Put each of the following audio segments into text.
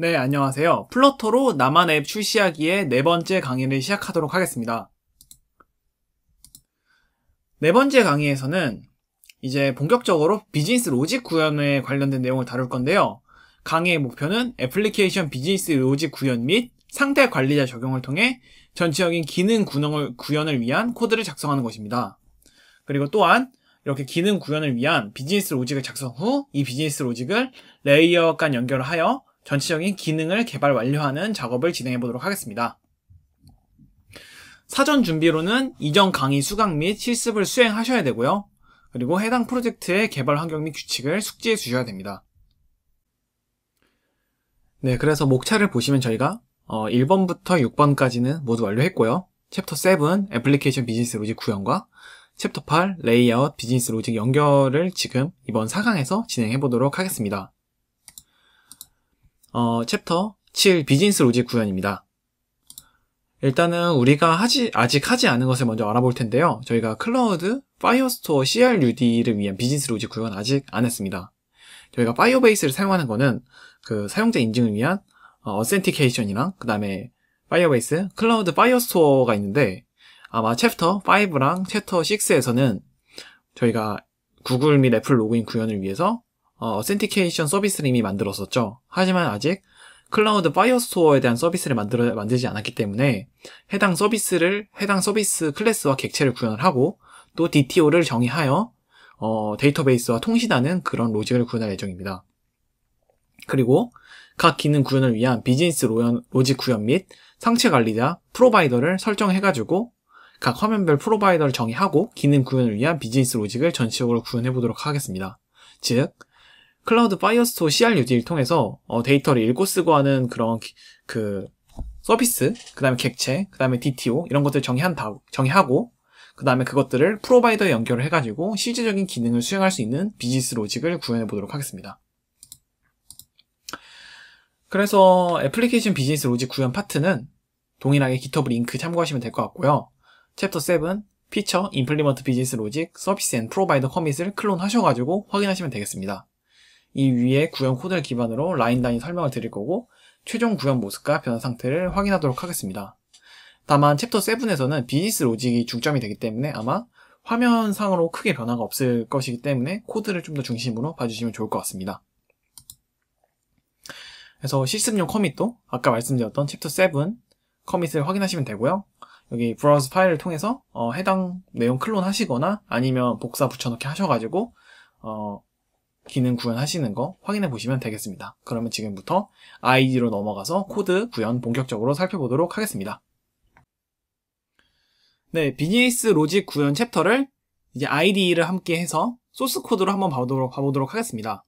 네, 안녕하세요. 플러터로 나만 앱출시하기에네 번째 강의를 시작하도록 하겠습니다. 네 번째 강의에서는 이제 본격적으로 비즈니스 로직 구현에 관련된 내용을 다룰 건데요. 강의의 목표는 애플리케이션 비즈니스 로직 구현 및 상태 관리자 적용을 통해 전체적인 기능 구현을, 구현을 위한 코드를 작성하는 것입니다. 그리고 또한 이렇게 기능 구현을 위한 비즈니스 로직을 작성 후 이 비즈니스 로직을 레이어 간 연결하여 전체적인 기능을 개발 완료하는 작업을 진행해 보도록 하겠습니다. 사전 준비로는 이전 강의 수강 및 실습을 수행하셔야 되고요. 그리고 해당 프로젝트의 개발 환경 및 규칙을 숙지해 주셔야 됩니다. 네, 그래서 목차를 보시면 저희가 1번부터 어, 6번까지는 모두 완료했고요. 챕터 7 애플리케이션 비즈니스 로직 구현과 챕터 8 레이아웃 비즈니스 로직 연결을 지금 이번 4강에서 진행해 보도록 하겠습니다. 어, 챕터 7 비즈니스 로직 구현입니다. 일단은 우리가 하지, 아직 하지 않은 것을 먼저 알아볼 텐데요. 저희가 클라우드, 파이어스토어 CRUD를 위한 비즈니스 로직 구현 아직 안 했습니다. 저희가 파이어베이스를 사용하는 거는 그 사용자 인증을 위한 어센티케이션이랑 그 다음에 파이어베이스, 클라우드 파이어스토어가 있는데 아마 챕터 5랑 챕터 6에서는 저희가 구글 및 애플 로그인 구현을 위해서 어, 센티케이션 서비스를 이미 만들었었죠. 하지만 아직 클라우드 파이어스토어에 대한 서비스를 만들어, 만들지 않았기 때문에 해당 서비스를 해당 서비스 클래스와 객체를 구현을 하고 또 DTO를 정의하여 어, 데이터베이스와 통신하는 그런 로직을 구현할 예정입니다. 그리고 각 기능 구현을 위한 비즈니스 로연, 로직 구현 및 상체 관리자, 프로바이더를 설정해가지고 각 화면별 프로바이더를 정의하고 기능 구현을 위한 비즈니스 로직을 전체적으로 구현해 보도록 하겠습니다. 즉, 클라우드 파이어스토어 CRUD를 통해서 어, 데이터를 읽고 쓰고 하는 그런 그 서비스, 그 다음에 객체, 그 다음에 DTO 이런 것들 정의한 다 정의하고 그 다음에 그것들을 프로바이더에 연결을 해가지고 실질적인 기능을 수행할 수 있는 비즈니스 로직을 구현해 보도록 하겠습니다. 그래서 애플리케이션 비즈니스 로직 구현 파트는 동일하게 GitHub 링크 참고하시면 될 것 같고요. 챕터 7 피처, 임플리먼트 비즈니스 로직, 서비스 앤 프로바이더 커밋을 클론하셔가지고 확인하시면 되겠습니다. 이 위에 구현 코드를 기반으로 라인 단위 설명을 드릴 거고 최종 구현 모습과 변환 상태를 확인하도록 하겠습니다. 다만 챕터 7에서는 비즈니스 로직이 중점이 되기 때문에 아마 화면상으로 크게 변화가 없을 것이기 때문에 코드를 좀 더 중심으로 봐주시면 좋을 것 같습니다. 그래서 실습용 커밋도 아까 말씀드렸던 챕터 7 커밋을 확인하시면 되고요. 여기 브라우스 파일을 통해서 어 해당 내용 클론 하시거나 아니면 복사 붙여넣기 하셔가지고 어 기능 구현하시는 거 확인해 보시면 되겠습니다. 그러면 지금부터 ID로 넘어가서 코드 구현 본격적으로 살펴보도록 하겠습니다. 네, 비즈니스 로직 구현 챕터를 이제 ID를 함께 해서 소스 코드로 한번 봐보도록, 봐보도록 하겠습니다.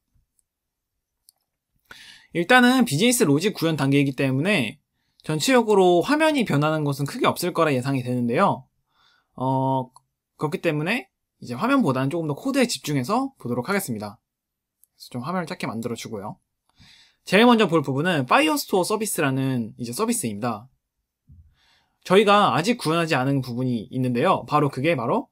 일단은 비즈니스 로직 구현 단계이기 때문에 전체적으로 화면이 변하는 것은 크게 없을 거라 예상이 되는데요. 어, 그렇기 때문에 이제 화면보다는 조금 더 코드에 집중해서 보도록 하겠습니다. 좀 화면을 작게 만들어주고요. 제일 먼저 볼 부분은 파이어스토어 서비스라는 이제 서비스입니다. 저희가 아직 구현하지 않은 부분이 있는데요. 바로 그게 바로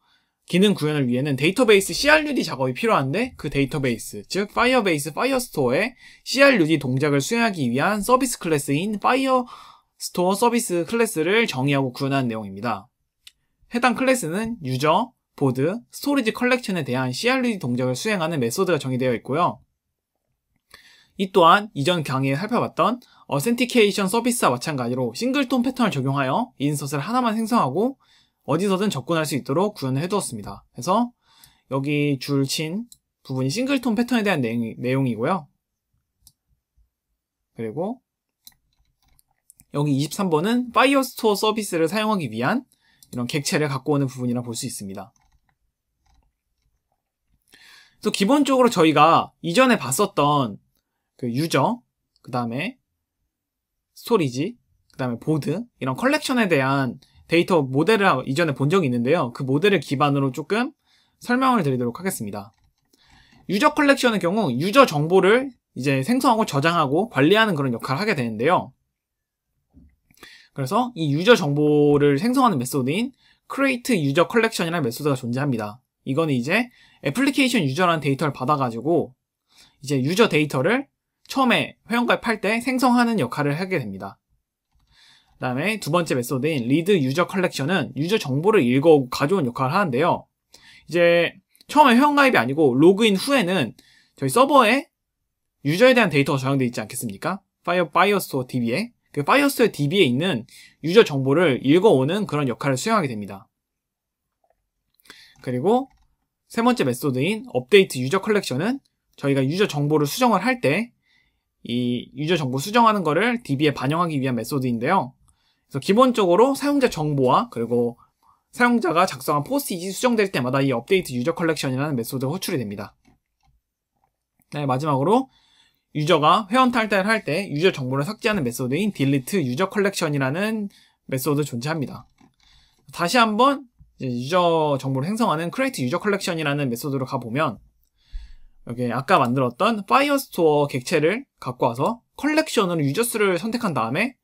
기능 구현을 위해는 데이터베이스 CRUD 작업이 필요한데 그 데이터베이스, 즉 파이어베이스 파이어스토어의 CRUD 동작을 수행하기 위한 서비스 클래스인 파이어스토어 서비스 클래스를 정의하고 구현한 내용입니다. 해당 클래스는 유저, 보드, 스토리지 컬렉션에 대한 CRD 동작을 수행하는 메소드가 정의되어 있고요. 이 또한 이전 강의에 살펴봤던 어센티케이션 서비스와 마찬가지로 싱글톤 패턴을 적용하여 인서스를 하나만 생성하고 어디서든 접근할 수 있도록 구현을 해두었습니다. 그래서 여기 줄 친 부분이 싱글톤 패턴에 대한 내용이고요. 그리고 여기 23번은 파이어스토어 서비스를 사용하기 위한 이런 객체를 갖고 오는 부분이라 볼 수 있습니다. 그래서 기본적으로 저희가 이전에 봤었던 그 유저, 그 다음에 스토리지, 그 다음에 보드 이런 컬렉션에 대한 데이터 모델을 이전에 본 적이 있는데요. 그 모델을 기반으로 조금 설명을 드리도록 하겠습니다. 유저 컬렉션의 경우 유저 정보를 이제 생성하고 저장하고 관리하는 그런 역할을 하게 되는데요. 그래서 이 유저 정보를 생성하는 메소드인 create user collection이라는 메소드가 존재합니다. 이거는 이제 애플리케이션 유저라는 데이터를 받아가지고 이제 유저 데이터를 처음에 회원가입할 때 생성하는 역할을 하게 됩니다. 그 다음에 두 번째 메소드인 리드 유저 컬렉션은 유저 정보를 읽어 가져온 역할을 하는데요. 이제 처음에 회원가입이 아니고 로그인 후에는 저희 서버에 유저에 대한 데이터가 저장되어 있지 않겠습니까? 파이어 파이어스토어 DB에 그 파이어스토어 DB에 있는 유저 정보를 읽어오는 그런 역할을 수행하게 됩니다. 그리고 세 번째 메소드인 업데이트 유저 컬렉션은 저희가 유저 정보를 수정을 할 때 이 유저 정보 수정하는 거를 DB에 반영하기 위한 메소드인데요. 그래서 기본적으로 사용자 정보와 그리고 사용자가 작성한 포스트잇이 수정될 때마다 이 업데이트 유저 컬렉션이라는 메소드가 호출이 됩니다. 네, 마지막으로 유저가 회원 탈퇴를 할 때 유저 정보를 삭제하는 메소드인 delete 유저 컬렉션이라는 메소드 존재합니다. 다시 한번 유저 정보를 생성하는 create user collection이라는 메소드로 가보면 여기 아까 만들었던 파이어스토어 객체를 갖고 와서 컬렉션으로 유저 수를 선택한 다음에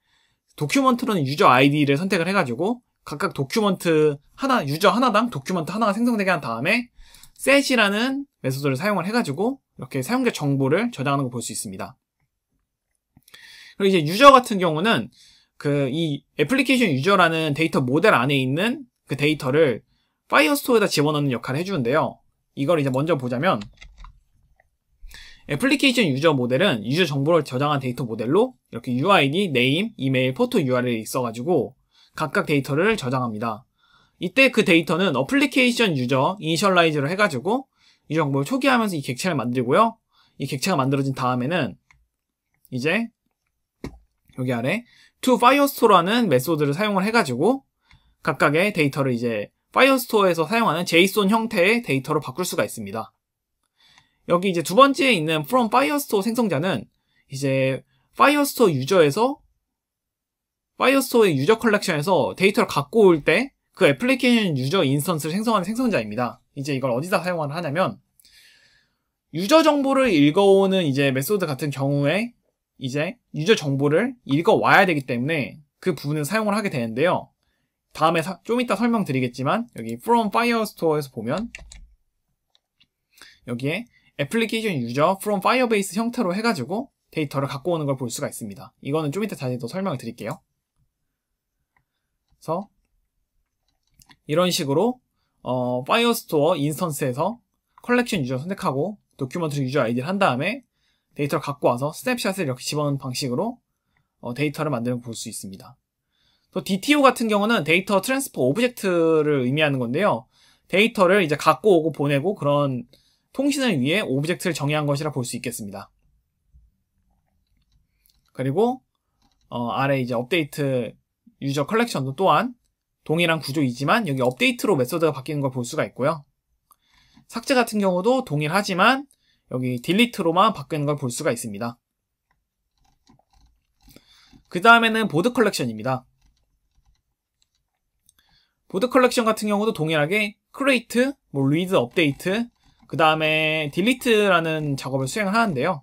도큐먼트로는 유저 아이디를 선택을 해가지고 각각 도큐먼트 하나 유저 하나당 도큐먼트 하나가 생성되게 한 다음에 set이라는 메소드를 사용을 해가지고 이렇게 사용자 정보를 저장하는 걸 볼 수 있습니다. 그리고 이제 유저 같은 경우는 그 이 애플리케이션 유저라는 데이터 모델 안에 있는 그 데이터를 파이어스토어에다 집어넣는 역할을 해주는데요. 이걸 이제 먼저 보자면 애플리케이션 유저 모델은 유저 정보를 저장한 데이터 모델로 이렇게 UID, 네임, 이메일, 포토 URL이 있어가지고 각각 데이터를 저장합니다. 이때 그 데이터는 어플리케이션 유저 이니셜라이즈를 해가지고 유저 정보를 초기화하면서 이 객체를 만들고요. 이 객체가 만들어진 다음에는 이제 여기 아래 to firestow라는 메소드를 사용을 해가지고 각각의 데이터를 이제 파이어스토어에서 사용하는 제이손 형태의 데이터로 바꿀 수가 있습니다. 여기 이제 두 번째에 있는 from 파이어스토어 생성자는 이제 파이어스토어 유저에서 파이어스토어의 유저 컬렉션에서 데이터를 갖고 올 때 그 애플리케이션 유저 인스턴스를 생성하는 생성자입니다. 이제 이걸 어디다 사용을 하냐면 유저 정보를 읽어오는 이제 메소드 같은 경우에 이제 유저 정보를 읽어와야 되기 때문에 그 부분을 사용을 하게 되는데요. 다음에 사, 좀 이따 설명드리겠지만 여기 from firestore에서 보면 여기에 애플리케이션 유저 from firebase 형태로 해가지고 데이터를 갖고 오는 걸 볼 수가 있습니다. 이거는 좀 이따 다시 또 설명을 드릴게요. 그래서 이런 식으로 어, 파이어스토어 인스턴스에서 컬렉션 유저 선택하고 도큐먼트 유저 아이디를 한 다음에 데이터를 갖고 와서 스냅샷을 이렇게 집어넣는 방식으로 어, 데이터를 만들어 볼수 있습니다. DTO 같은 경우는 데이터 트랜스포 오브젝트를 의미하는 건데요. 데이터를 이제 갖고 오고 보내고 그런 통신을 위해 오브젝트를 정의한 것이라 볼 수 있겠습니다. 그리고 어, 아래 이제 업데이트 유저 컬렉션도 또한 동일한 구조이지만 여기 업데이트로 메소드가 바뀌는 걸 볼 수가 있고요. 삭제 같은 경우도 동일하지만 여기 딜리트로만 바뀌는 걸 볼 수가 있습니다. 그 다음에는 보드 컬렉션입니다. 보드 컬렉션 같은 경우도 동일하게 create, 뭐 read, update, 그 다음에 delete라는 작업을 수행 하는데요.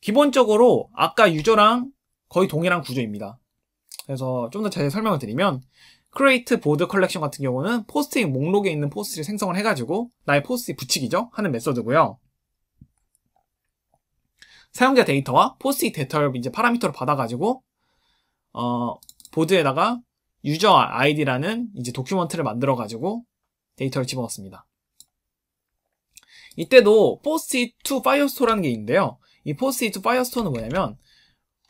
기본적으로 아까 유저랑 거의 동일한 구조입니다. 그래서 좀 더 자세히 설명을 드리면 create board 같은 경우는 포스트잇 목록에 있는 포스트를 생성을 해가지고 나의 포스트잇 붙이기죠 하는 메서드고요. 사용자 데이터와 포스트잇 데이터를 이제 파라미터로 받아가지고 어, 보드에다가 유저 아이디라는 이제 도큐먼트를 만들어 가지고 데이터를 집어넣습니다. 이때도 포스트잇 투 파이어스토라는 게 있는데요. 이 포스트잇 투 파이어스토는 뭐냐면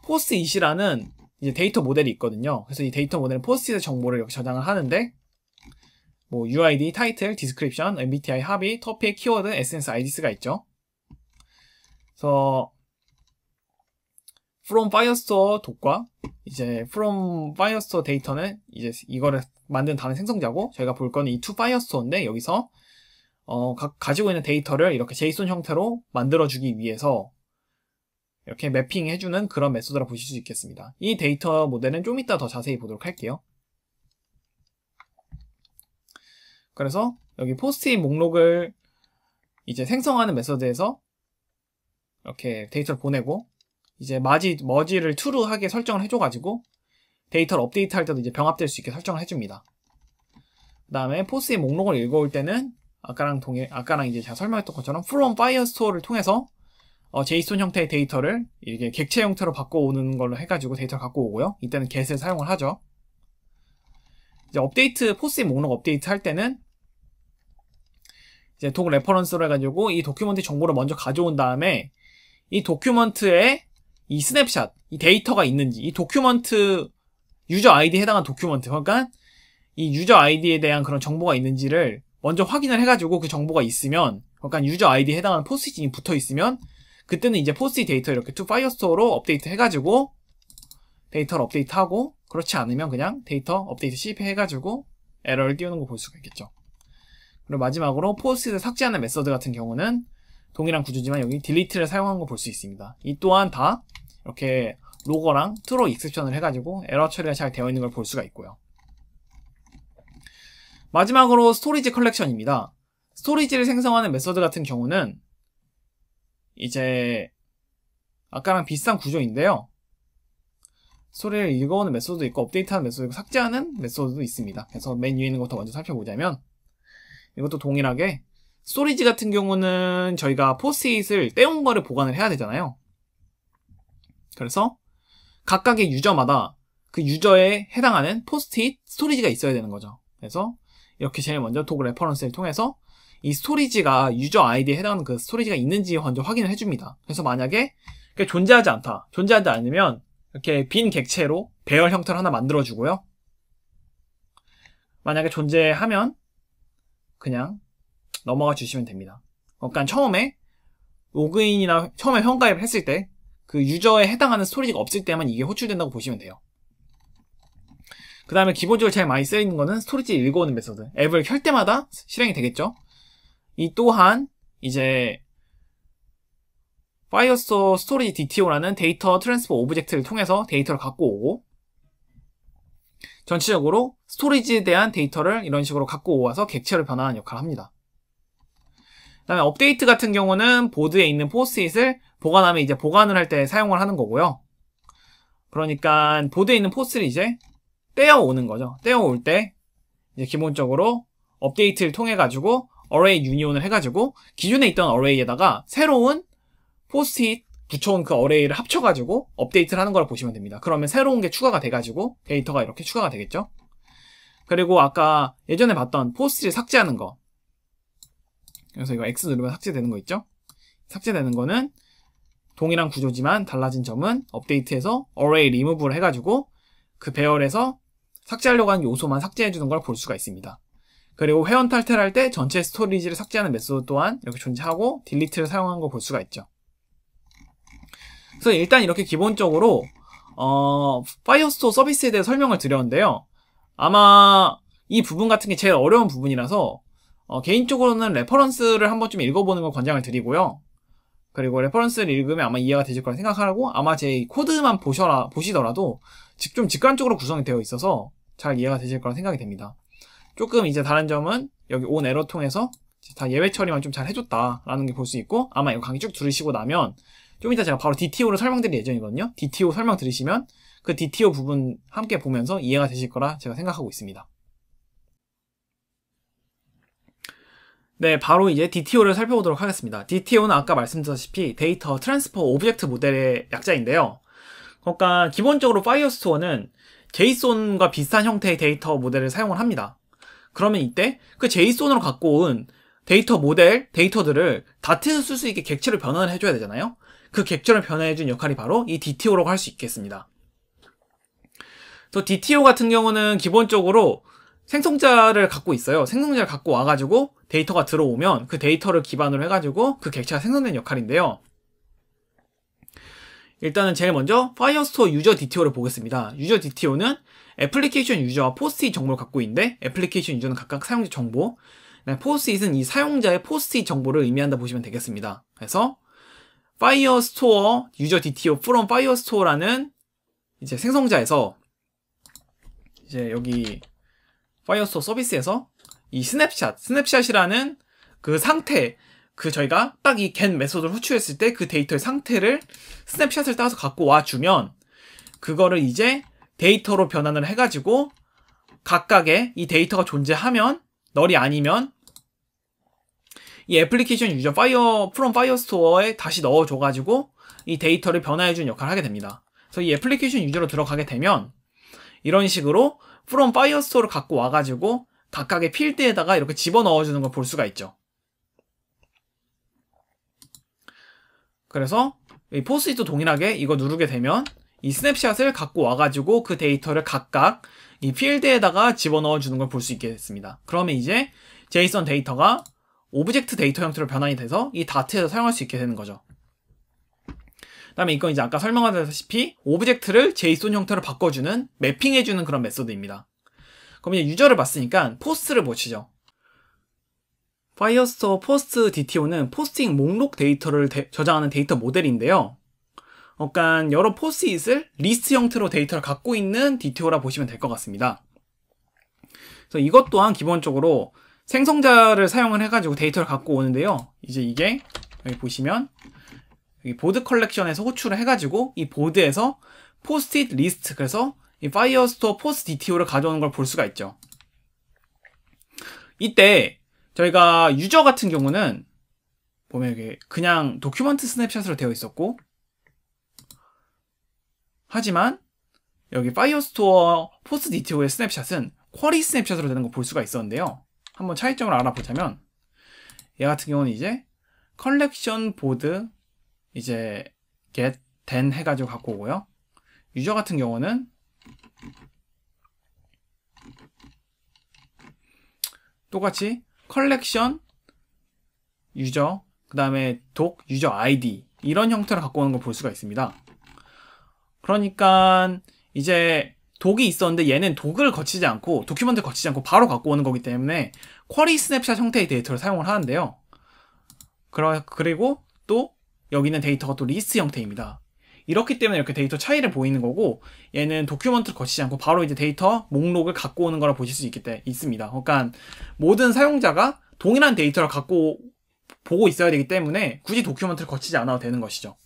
포스트잇이라는 이제 데이터 모델이 있거든요. 그래서 이 데이터 모델은 포스트잇의 정보를 이렇게 저장을 하는데 뭐 UID, 타이틀, 디스크립션, MBTI, 합의, 터피의 키워드, SNS, i d s 가 있죠. 그래서 from firestore 독과 이제 from firestore 데이터는 이제 이거를 만든 다른 생성자고 저희가 볼 거는 이투 o firestore인데 여기서 어, 가, 가지고 있는 데이터를 이렇게 제이슨 형태로 만들어주기 위해서 이렇게 매핑해주는 그런 메소드라 보실 수 있겠습니다. 이 데이터 모델은 좀 이따 더 자세히 보도록 할게요. 그래서 여기 포스트잇 목록을 이제 생성하는 메소드에서 이렇게 데이터를 보내고 이제 마지 머지를 true하게 설정을 해줘가지고 데이터를 업데이트할 때도 이제 병합될 수 있게 설정을 해줍니다. 그 다음에 포스의 목록을 읽어올 때는 아까랑 동일 아까랑 이제 제가 설명했던 것처럼 from firestore를 통해서 어, JSON 형태의 데이터를 이렇게 객체 형태로 바꿔오는 걸로 해가지고 데이터를 갖고 오고요. 이때는 get을 사용을 하죠. 이제 업데이트 포스의 목록 업데이트 할 때는 이제 독 레퍼런스로 해가지고 이 도큐먼트 정보를 먼저 가져온 다음에 이 도큐먼트에 이 스냅샷, 이 데이터가 있는지, 이 도큐먼트, 유저 아이디에 해당한 도큐먼트, 그러니까 이 유저 아이디에 대한 그런 정보가 있는지를 먼저 확인을 해가지고 그 정보가 있으면, 그러니까 유저 아이디에 해당하는 포스트잇이 붙어 있으면, 그때는 이제 포스트잇 데이터 이렇게 투 파이어스토어로 업데이트 해가지고, 데이터를 업데이트하고, 그렇지 않으면 그냥 데이터 업데이트 실패해가지고, 에러를 띄우는 거 볼 수가 있겠죠. 그리고 마지막으로 포스트잇을 삭제하는 메서드 같은 경우는 동일한 구조지만 여기 딜리트를 사용한 거 볼 수 있습니다. 이 또한 다 이렇게 로거랑 트로 익셉션을 해가지고 에러 처리가 잘 되어 있는 걸 볼 수가 있고요. 마지막으로 스토리지 컬렉션입니다. 스토리지를 생성하는 메서드 같은 경우는 이제 아까랑 비슷한 구조인데요. 스토리를 읽어오는 메소드도 있고 업데이트하는 메소드 있고 삭제하는 메소드도 있습니다. 그래서 맨 위에 있는 것부터 먼저 살펴보자면 이것도 동일하게 스토리지 같은 경우는 저희가 포스트잇을 떼온 거를 보관을 해야 되잖아요. 그래서 각각의 유저마다 그 유저에 해당하는 포스트잇 스토리지가 있어야 되는 거죠. 그래서 이렇게 제일 먼저 도구 레퍼런스를 통해서 이 스토리지가 유저 아이디에 해당하는 그 스토리지가 있는지 먼저 확인을 해줍니다. 그래서 만약에 존재하지 않다, 존재하지 않으면 이렇게 빈 객체로 배열 형태를 하나 만들어주고요. 만약에 존재하면 그냥 넘어가 주시면 됩니다. 그러니까 처음에 로그인이나 처음에 평가입을 했을 때 그 유저에 해당하는 스토리지가 없을 때만 이게 호출된다고 보시면 돼요. 그 다음에 기본적으로 제일 많이 쓰이는 거는 스토리지 읽어오는 메소드. 앱을 켤 때마다 실행이 되겠죠. 이 또한 이제 파이어스토어 스토리지 DTO라는 데이터 트랜스포 오브젝트를 통해서 데이터를 갖고 오고 전체적으로 스토리지에 대한 데이터를 이런 식으로 갖고 와서 객체를 변환하는 역할을 합니다. 다음에 업데이트 같은 경우는 보드에 있는 포스트잇을 보관하면 이제 보관을 할 때 사용을 하는 거고요. 그러니까 보드에 있는 포스를 트 이제 떼어오는 거죠. 떼어올 때 이제 기본적으로 업데이트를 통해 가지고 array 유니온을 해가지고 기존에 있던 array에다가 새로운 포스트잇 붙여온 그 array를 합쳐가지고 업데이트를 하는 걸 보시면 됩니다. 그러면 새로운 게 추가가 돼가지고 데이터가 이렇게 추가가 되겠죠. 그리고 아까 예전에 봤던 포스트잇 삭제하는 거 그래서 이거 X 누르면 삭제되는 거 있죠? 삭제되는 거는 동일한 구조지만 달라진 점은 업데이트해서 array remove를 해가지고 그 배열에서 삭제하려고 하는 요소만 삭제해주는 걸 볼 수가 있습니다. 그리고 회원 탈퇴를 할 때 전체 스토리지를 삭제하는 메소드 또한 이렇게 존재하고 딜리트를 사용한 걸볼 수가 있죠. 그래서 일단 이렇게 기본적으로 어, 파이어스토어 서비스에 대해 설명을 드렸는데요. 아마 이 부분 같은 게 제일 어려운 부분이라서 어, 개인적으로는 레퍼런스를 한번좀 읽어보는 걸 권장을 드리고요. 그리고 레퍼런스를 읽으면 아마 이해가 되실 거라 생각하고 아마 제 코드만 보셔라, 보시더라도 즉, 좀 직관적으로 구성이 되어 있어서 잘 이해가 되실 거라 생각이 됩니다. 조금 이제 다른 점은 여기 온 에러 통해서 다 예외 처리만 좀 잘 해줬다라는 게 볼 수 있고 아마 이거 강의 쭉 들으시고 나면 좀 이따 제가 바로 DTO를 설명드릴 예정이거든요. DTO 설명 드리시면그 DTO 부분 함께 보면서 이해가 되실 거라 제가 생각하고 있습니다. 네, 바로 이제 DTO를 살펴보도록 하겠습니다. DTO는 아까 말씀드렸다시피 데이터 트랜스퍼 오브젝트 모델의 약자인데요. 그러니까 기본적으로 파이어스토어는 JSON과 비슷한 형태의 데이터 모델을 사용을 합니다. 그러면 이때 그 JSON으로 갖고 온 데이터 모델, 데이터들을 다트에서 쓸 수 있게 객체를 변환을 해줘야 되잖아요. 그 객체를 변환해준 역할이 바로 이 DTO라고 할 수 있겠습니다. 또 DTO 같은 경우는 기본적으로 생성자를 갖고 있어요. 생성자를 갖고 와가지고 데이터가 들어오면 그 데이터를 기반으로 해가지고 그 객체가 생성된 역할인데요. 일단은 제일 먼저 파이어스토어 유저 DTO를 보겠습니다. 유저 DTO는 애플리케이션 유저와 포스트잇 정보를 갖고 있는데 애플리케이션 유저는 각각 사용자 정보 포스트잇은 이 사용자의 포스트잇 정보를 의미한다 보시면 되겠습니다. 그래서 파이어스토어 유저 DTO from 파이어스토어라는 이제 생성자에서 이제 여기 파이어스토어 서비스에서 이 스냅샷, 스냅샷이라는 그 상태, 그 저희가 딱 이 g 메소드를 호출했을 때 그 데이터의 상태를 스냅샷을 따서 갖고 와주면 그거를 이제 데이터로 변환을 해가지고 각각의 이 데이터가 존재하면 널이 아니면 이 애플리케이션 유저 파이어 프롬 파이어 스토어에 다시 넣어줘 가지고 이 데이터를 변화해 주는 역할을 하게 됩니다. 그래서 이 애플리케이션 유저로 들어가게 되면 이런 식으로 프롬 파이어스토를 갖고 와가지고 각각의 필드에다가 이렇게 집어넣어주는 걸 볼 수가 있죠. 그래서 이 포스트잇도 동일하게 이거 누르게 되면 이 스냅샷을 갖고 와가지고 그 데이터를 각각 이 필드에다가 집어넣어주는 걸 볼 수 있겠습니다. 그러면 이제 제이슨 데이터가 오브젝트 데이터 형태로 변환이 돼서 이 다트에서 사용할 수 있게 되는 거죠. 다음에 이건 이제 아까 설명하다시피 오브젝트를 제이손 형태로 바꿔주는 매핑해주는 그런 메소드입니다. 그럼 이제 유저를 봤으니까 포스트를 보시죠. 파이어스토어 포스트 DTO는 포스팅 목록 데이터를 데, 저장하는 데이터 모델인데요. 약간 여러 포스잇을 리스트 형태로 데이터를 갖고 있는 DTO라 보시면 될 것 같습니다. 그래서 이것 또한 기본적으로 생성자를 사용을 해가지고 데이터를 갖고 오는데요. 이제 이게 여기 보시면 이 보드 컬렉션에서 호출을 해가지고 이 보드에서 포스트잇 리스트 그래서 이 파이어스토어 포스트 DTO를 가져오는 걸 볼 수가 있죠. 이때 저희가 유저 같은 경우는 보면 이게 그냥 도큐먼트 스냅샷으로 되어 있었고 하지만 여기 파이어스토어 포스트 DTO의 스냅샷은 쿼리 스냅샷으로 되는 걸 볼 수가 있었는데요. 한번 차이점을 알아보자면 얘 같은 경우는 이제 컬렉션 보드 이제 get then 해가지고 갖고 오고요. 유저 같은 경우는 똑같이 컬렉션 유저 그 다음에 독 유저 아이디 이런 형태로 갖고 오는 걸 볼 수가 있습니다. 그러니까 이제 독이 있었는데 얘는 독을 거치지 않고 도큐먼트 거치지 않고 바로 갖고 오는 거기 때문에 쿼리 스냅샷 형태의 데이터를 사용을 하는데요. 그리고 여기는 데이터가 또 리스트 형태입니다. 이렇기 때문에 이렇게 데이터 차이를 보이는 거고 얘는 도큐먼트를 거치지 않고 바로 이제 데이터 목록을 갖고 오는 거라 보실 수 있기 때 있습니다. 그러니까 모든 사용자가 동일한 데이터를 갖고 보고 있어야 되기 때문에 굳이 도큐먼트를 거치지 않아도 되는 것이죠.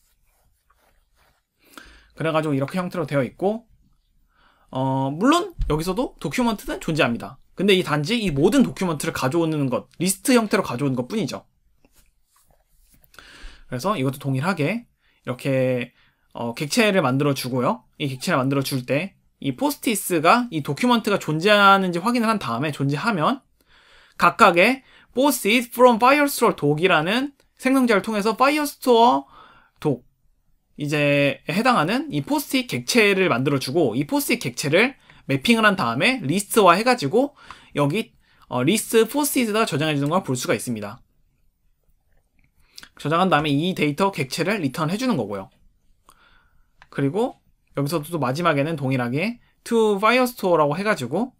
그래가지고 이렇게 형태로 되어 있고 어, 물론 여기서도 도큐먼트는 존재합니다. 근데 이 단지 이 모든 도큐먼트를 가져오는 것, 리스트 형태로 가져오는 것 뿐이죠. 그래서 이것도 동일하게 이렇게 어, 객체를 만들어 주고요. 이 객체를 만들어 줄 때 이 포스트잇스가 이 도큐먼트가 존재하는지 확인을 한 다음에 존재하면 각각의 포스트잇 from firestore 독이라는 생성자를 통해서 firestore 독 이제 해당하는 이 포스트잇 객체를 만들어 주고 이 포스트잇 객체를 매핑을 한 다음에 리스트화 해가지고 여기 어, 리스트 포스트잇에다 저장해 주는 걸 볼 수가 있습니다. 저장한 다음에 이 데이터 객체를 리턴 해주는 거고요. 그리고 여기서도 또 마지막에는 동일하게 to firestore 라고 해가지고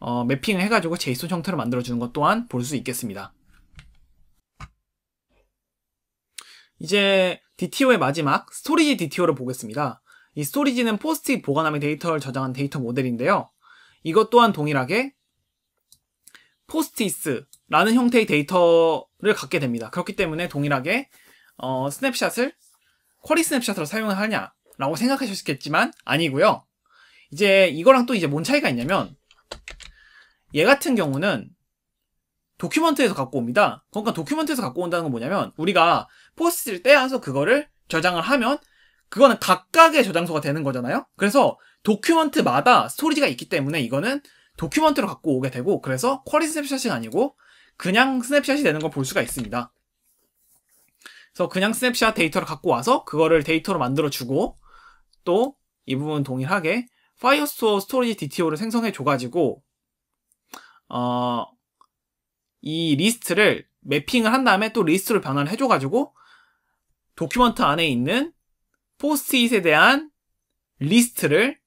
어, 매핑을 해가지고 JSON 형태로 만들어주는 것 또한 볼 수 있겠습니다. 이제 DTO의 마지막 스토리지 DTO를 보겠습니다. 이 스토리지는 포스트잇 보관함의 데이터를 저장한 데이터 모델인데요. 이것 또한 동일하게 포스트잇 라는 형태의 데이터를 갖게 됩니다. 그렇기 때문에 동일하게 어, 스냅샷을 쿼리 스냅샷으로 사용을 하냐라고 생각하셨겠지만 아니고요. 이제 이거랑 또 이제 뭔 차이가 있냐면 얘 같은 경우는 도큐먼트에서 갖고 옵니다. 그러니까 도큐먼트에서 갖고 온다는 건 뭐냐면 우리가 포스트를 떼어서 그거를 저장을 하면 그거는 각각의 저장소가 되는 거잖아요. 그래서 도큐먼트마다 스토리지가 있기 때문에 이거는 도큐먼트로 갖고 오게 되고 그래서 쿼리 스냅샷이 아니고 그냥 스냅샷이 되는 걸 볼 수가 있습니다. 그래서 그냥 스냅샷 데이터를 갖고 와서 그거를 데이터로 만들어주고 또 이 부분 동일하게 파이어스토어 스토리지 DTO를 생성해 줘가지고 어, 이 리스트를 매핑을 한 다음에 또리스트를 변환을 해줘가지고 도큐먼트 안에 있는 포스트잇에 대한 리스트를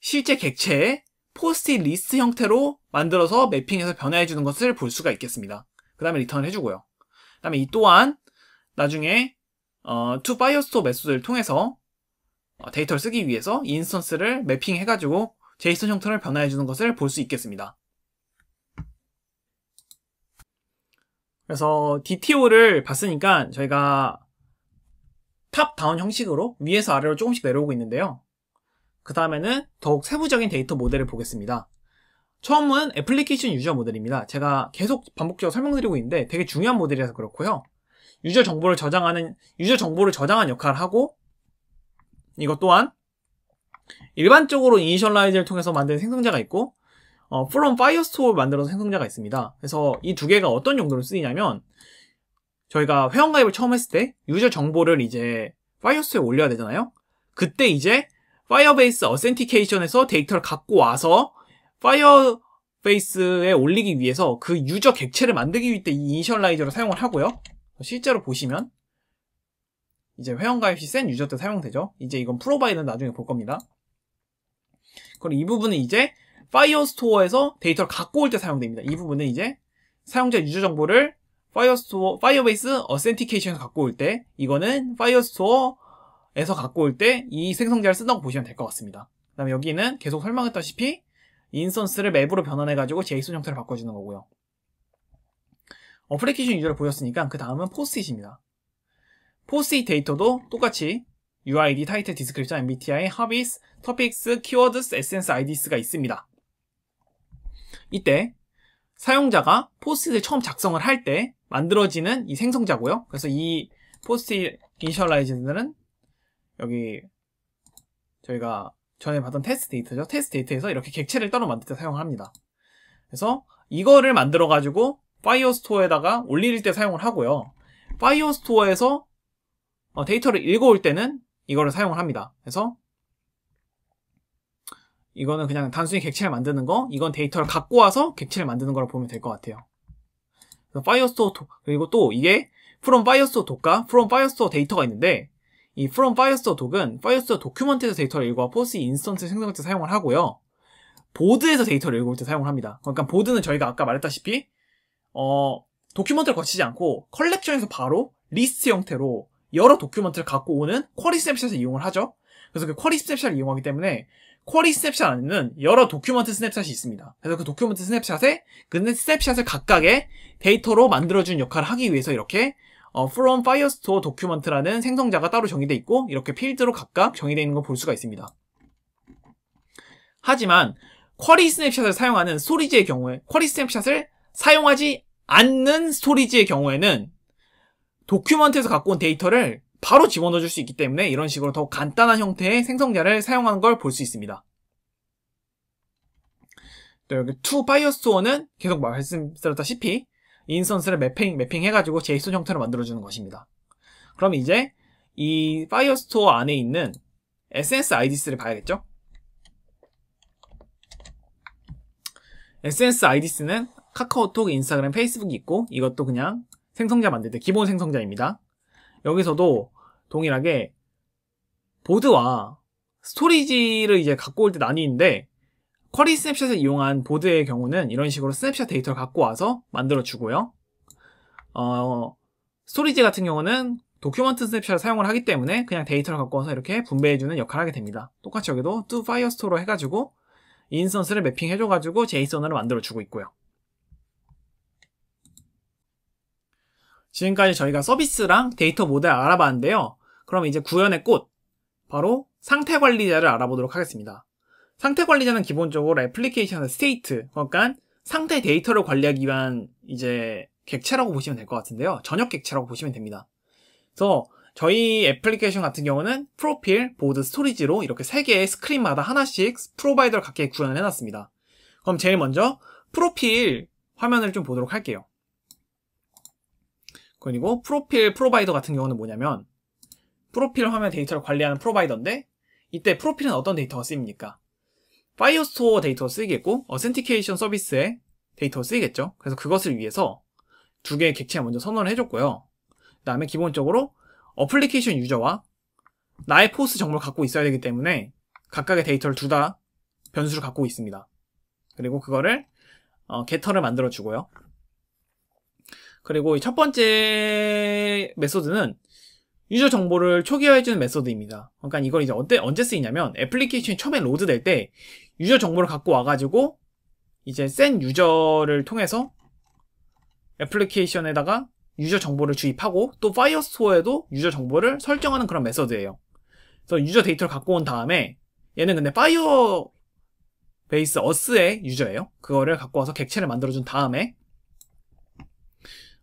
실제 객체에 포스트잇 리스트 형태로 만들어서 매핑해서 변화해 주는 것을 볼 수가 있겠습니다. 그 다음에 리턴을 해주고요. 그 다음에 이 또한 나중에 어, to firestore 메소드를 통해서 어, 데이터를 쓰기 위해서 인스턴스를 매핑해가지고 제이슨 형태를 변화해 주는 것을 볼 수 있겠습니다. 그래서 DTO를 봤으니까 저희가 탑다운 형식으로 위에서 아래로 조금씩 내려오고 있는데요. 그 다음에는 더욱 세부적인 데이터 모델을 보겠습니다. 처음은 애플리케이션 유저 모델입니다. 제가 계속 반복적으로 설명드리고 있는데 되게 중요한 모델이라서 그렇고요. 유저 정보를 저장하는 유저 정보를 저장한 역할을 하고 이것 또한 일반적으로 이니셜라이즈를 통해서 만든 생성자가 있고 어, from firestore 만들어서 생성자가 있습니다. 그래서 이 두 개가 어떤 용도로 쓰이냐면 저희가 회원가입을 처음 했을 때 유저 정보를 이제 파이어스에 올려야 되잖아요. 그때 이제 파이어베이스 어센티케이션에서 데이터를 갖고 와서 파이어페이스에 올리기 위해서 그 유저 객체를 만들기 위해 이 이니셜라이저를 사용을 하고요. 실제로 보시면 이제 회원가입 시 센 유저 때 사용되죠. 이제 이건 프로바이는 나중에 볼 겁니다. 그리고 이 부분은 이제 파이어 스토어에서 데이터를 갖고 올 때 사용됩니다. 이 부분은 이제 사용자 유저 정보를 파이어스토어, 파이어베이스 어센티케이션에서 갖고 올 때, 이거는 파이어스토어에서 갖고 올 때 이 생성자를 쓴다고 보시면 될 것 같습니다. 그 다음에 여기는 계속 설명했다시피 인선스를 맵으로 변환해가지고 제이슨 형태로 바꿔주는 거고요. 어플리케이션 유저를 보셨으니까그 다음은 포스트잇입니다. 포스트잇 데이터도 똑같이 UID, 타이틀, 디스크립션, MBTI, 허비스, 토픽스, 키워드스, 에센스, 아이디스가 있습니다. 이때 사용자가 포스트잇을 처음 작성을 할 때 만들어지는 이 생성자고요. 그래서 이 포스트잇 이니셜라이즈은 여기 저희가 전에 봤던 테스트 데이터죠. 테스트 데이터에서 이렇게 객체를 따로 만들 때 사용합니다. 그래서 이거를 만들어 가지고 파이어 스토어에다가 올릴 때 사용을 하고요. 파이어 스토어에서 어, 데이터를 읽어올 때는 이거를 사용을 합니다. 그래서 이거는 그냥 단순히 객체를 만드는 거, 이건 데이터를 갖고 와서 객체를 만드는 거라고 보면 될 것 같아요. 파이어스토어 그리고 또 이게 from 파이어스토어 독과 from 파이어스토어 데이터가 있는데 이 From Firestore 독은 Firestore d o c u m e n t 에서 데이터를 읽어 포스 인스턴트 생성할 때 사용을 하고요. 보드에서 데이터를 읽을 때 사용을 합니다. 그러니까 보드는 저희가 아까 말했다시피 어, 도큐먼트를 거치지 않고 컬렉션에서 바로 리스트 형태로 여러 도큐먼트를 갖고 오는 쿼리 스냅샷을 이용을 하죠. 그래서 그 쿼리 스냅샷을 이용하기 때문에 쿼리 스냅샷 안에는 여러 도큐먼트 스냅샷이 있습니다. 그래서 그 도큐먼트 스냅샷에 그 스냅샷을 각각의 데이터로 만들어준 역할을 하기 위해서 이렇게 어, From Firestore Document라는 생성자가 따로 정의되어 있고 이렇게 필드로 각각 정의되어 있는 걸 볼 수가 있습니다. 하지만 쿼리 스냅샷을 사용하는 스토리지의 경우에 쿼리 스냅샷을 사용하지 않는 스토리지의 경우에는 도큐먼트에서 갖고 온 데이터를 바로 집어넣어 줄 수 있기 때문에 이런 식으로 더 간단한 형태의 생성자를 사용하는 걸 볼 수 있습니다. 또 여기 to f i r e s t o r e 는 계속 말씀드렸다시피 인스턴스를 매핑, 매핑해가지고 제이슨 형태로 만들어주는 것입니다. 그럼 이제 이 파이어스토어 안에 있는 SNS IDs를 봐야겠죠? SNS IDs는 카카오톡, 인스타그램, 페이스북이 있고 이것도 그냥 생성자 만들 때 기본 생성자입니다. 여기서도 동일하게 보드와 스토리지를 이제 갖고 올때난이인데 쿼리 스냅샷을 이용한 보드의 경우는 이런 식으로 스냅샷 데이터를 갖고 와서 만들어주고요. 어, 스토리지 같은 경우는 도큐먼트 스냅샷을 사용을 하기 때문에 그냥 데이터를 갖고 와서 이렇게 분배해주는 역할을 하게 됩니다. 똑같이 여기도 do firestore 해가지고 인스턴스를 매핑해줘가지고 제이슨으로 만들어주고 있고요. 지금까지 저희가 서비스랑 데이터 모델 알아봤는데요. 그럼 이제 구현의 꽃, 바로 상태 관리자를 알아보도록 하겠습니다. 상태 관리자는 기본적으로 애플리케이션의 스테이트, 그러니까 상태 데이터를 관리하기 위한 이제 객체라고 보시면 될 것 같은데요. 전역 객체라고 보시면 됩니다. 그래서 저희 애플리케이션 같은 경우는 프로필, 보드, 스토리지로 이렇게 세 개의 스크린마다 하나씩 프로바이더를 각각 구현을 해놨습니다. 그럼 제일 먼저 프로필 화면을 좀 보도록 할게요. 그리고 프로필 프로바이더 같은 경우는 뭐냐면 프로필 화면 데이터를 관리하는 프로바이더인데 이때 프로필은 어떤 데이터가 쓰입니까? 파이어스토어 데이터 쓰이겠고 어센티케이션 서비스에 데이터 쓰이겠죠. 그래서 그것을 위해서 두 개의 객체를 먼저 선언을 해줬고요. 그 다음에 기본적으로 어플리케이션 유저와 나의 포스 정보를 갖고 있어야 되기 때문에 각각의 데이터를 둘다 변수를 갖고 있습니다. 그리고 그거를 어, 게터를 만들어 주고요. 그리고 첫 번째 메소드는 유저 정보를 초기화해주는 메소드입니다. 그러니까 이걸 이제 언제, 언제 쓰이냐면 애플리케이션이 처음에 로드될 때 유저 정보를 갖고 와가지고 이제 센 유저를 통해서 애플리케이션에다가 유저 정보를 주입하고 또 파이어스토어에도 유저 정보를 설정하는 그런 메서드예요. 그래서 유저 데이터를 갖고 온 다음에 얘는 근데 파이어 베이스 어스의 유저예요. 그거를 갖고 와서 객체를 만들어준 다음에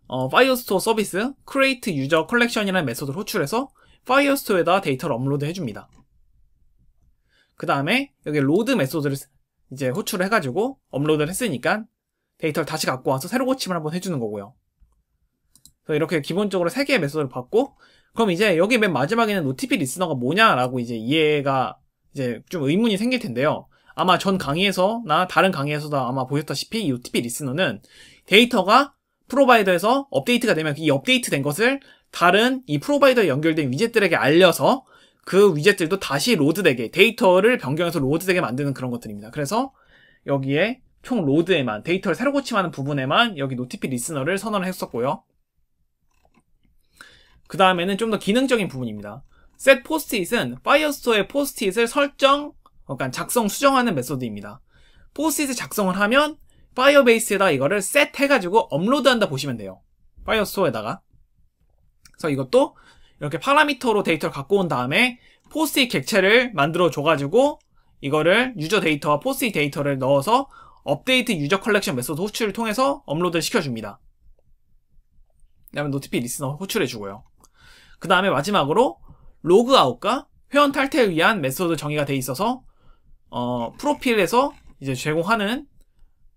어, 파이어스토어 서비스 create user collection이라는 메서드를 호출해서 파이어스토어에다 데이터를 업로드 해줍니다. 그 다음에 여기 로드 메소드를 이제 호출을 해가지고 업로드를 했으니까 데이터를 다시 갖고 와서 새로 고침을 한번 해주는 거고요. 그래서 이렇게 기본적으로 3개의 메소드를 받고 그럼 이제 여기 맨 마지막에는 노티피 리스너가 뭐냐라고 이제 이해가 이제 좀 의문이 생길 텐데요. 아마 전 강의에서나 다른 강의에서도 아마 보셨다시피 이 OTP 리스너는 데이터가 프로바이더에서 업데이트가 되면 이 업데이트된 것을 다른 이 프로바이더에 연결된 위젯들에게 알려서 그 위젯들도 다시 로드되게 데이터를 변경해서 로드되게 만드는 그런 것들입니다. 그래서 여기에 총 로드에만 데이터를 새로 고침하는 부분에만 여기 노티피 리스너를 선언을 했었고요. 그 다음에는 좀 더 기능적인 부분입니다. set 포스트잇은 파이어스토어의 포스트잇을 설정, 그러니까 작성 수정하는 메소드입니다. 포스트잇 작성을 하면 파이어베이스에다 이거를 set 해가지고 업로드한다 보시면 돼요. 파이어스토어에다가. 그래서 이것도 이렇게 파라미터로 데이터를 갖고 온 다음에 포스트잇 객체를 만들어 줘가지고 이거를 유저 데이터와 포스트잇 데이터를 넣어서 업데이트 유저 컬렉션 메소드 호출을 통해서 업로드를 시켜줍니다. 그 다음에 노티피 리스너 호출해주고요. 그 다음에 마지막으로 로그아웃과 회원 탈퇴를위한 메소드 정의가 돼 있어서 어, 프로필에서 이제 제공하는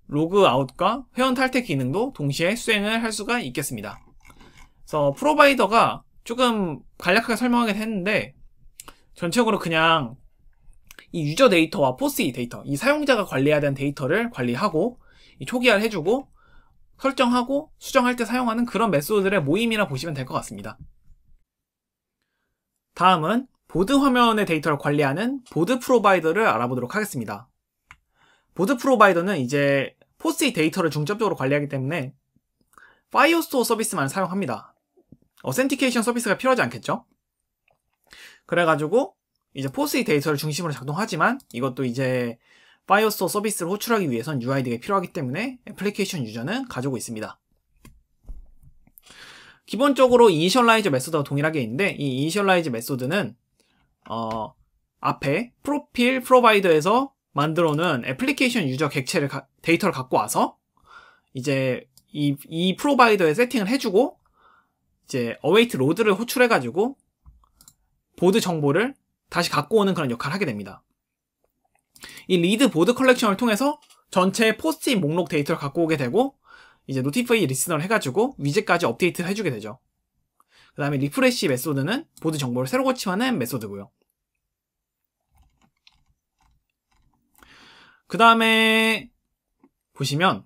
로그아웃과 회원 탈퇴 기능도 동시에 수행을 할 수가 있겠습니다. 그래서 프로바이더가 조금 간략하게 설명하긴 했는데 전체적으로 그냥 이 유저 데이터와 포스이 데이터, 이 사용자가 관리해야 되는 데이터를 관리하고 초기화를 해주고 설정하고 수정할 때 사용하는 그런 메소드들의 모임이라 보시면 될 것 같습니다. 다음은 보드 화면의 데이터를 관리하는 보드 프로바이더를 알아보도록 하겠습니다. 보드 프로바이더는 이제 포스이 데이터를 중점적으로 관리하기 때문에 파이오스토어 서비스만 사용합니다. 어센티케이션 서비스가 필요하지 않겠죠? 그래가지고 이제 포스이 데이터를 중심으로 작동하지만 이것도 이제 파이어스토어 서비스를 호출하기 위해선 UID가 필요하기 때문에 애플리케이션 유저는 가지고 있습니다. 기본적으로 이니셜라이즈 메소드와 동일하게 있는데 이 이니셜라이즈 메소드는 어, 앞에 프로필 프로바이더에서 만들어 놓은 애플리케이션 유저 객체를 데이터를 갖고 와서 이제 이, 이 프로바이더에 세팅을 해주고 이제 어웨이트 로드를 호출해가지고 보드 정보를 다시 갖고 오는 그런 역할을 하게 됩니다. 이 리드 보드 컬렉션을 통해서 전체 포스트잇 목록 데이터를 갖고 오게 되고 이제 노티파이 리스너를 해가지고 위젯까지 업데이트를 해주게 되죠. 그 다음에 리프레시 메소드는 보드 정보를 새로 고침하는 메소드고요. 그 다음에 보시면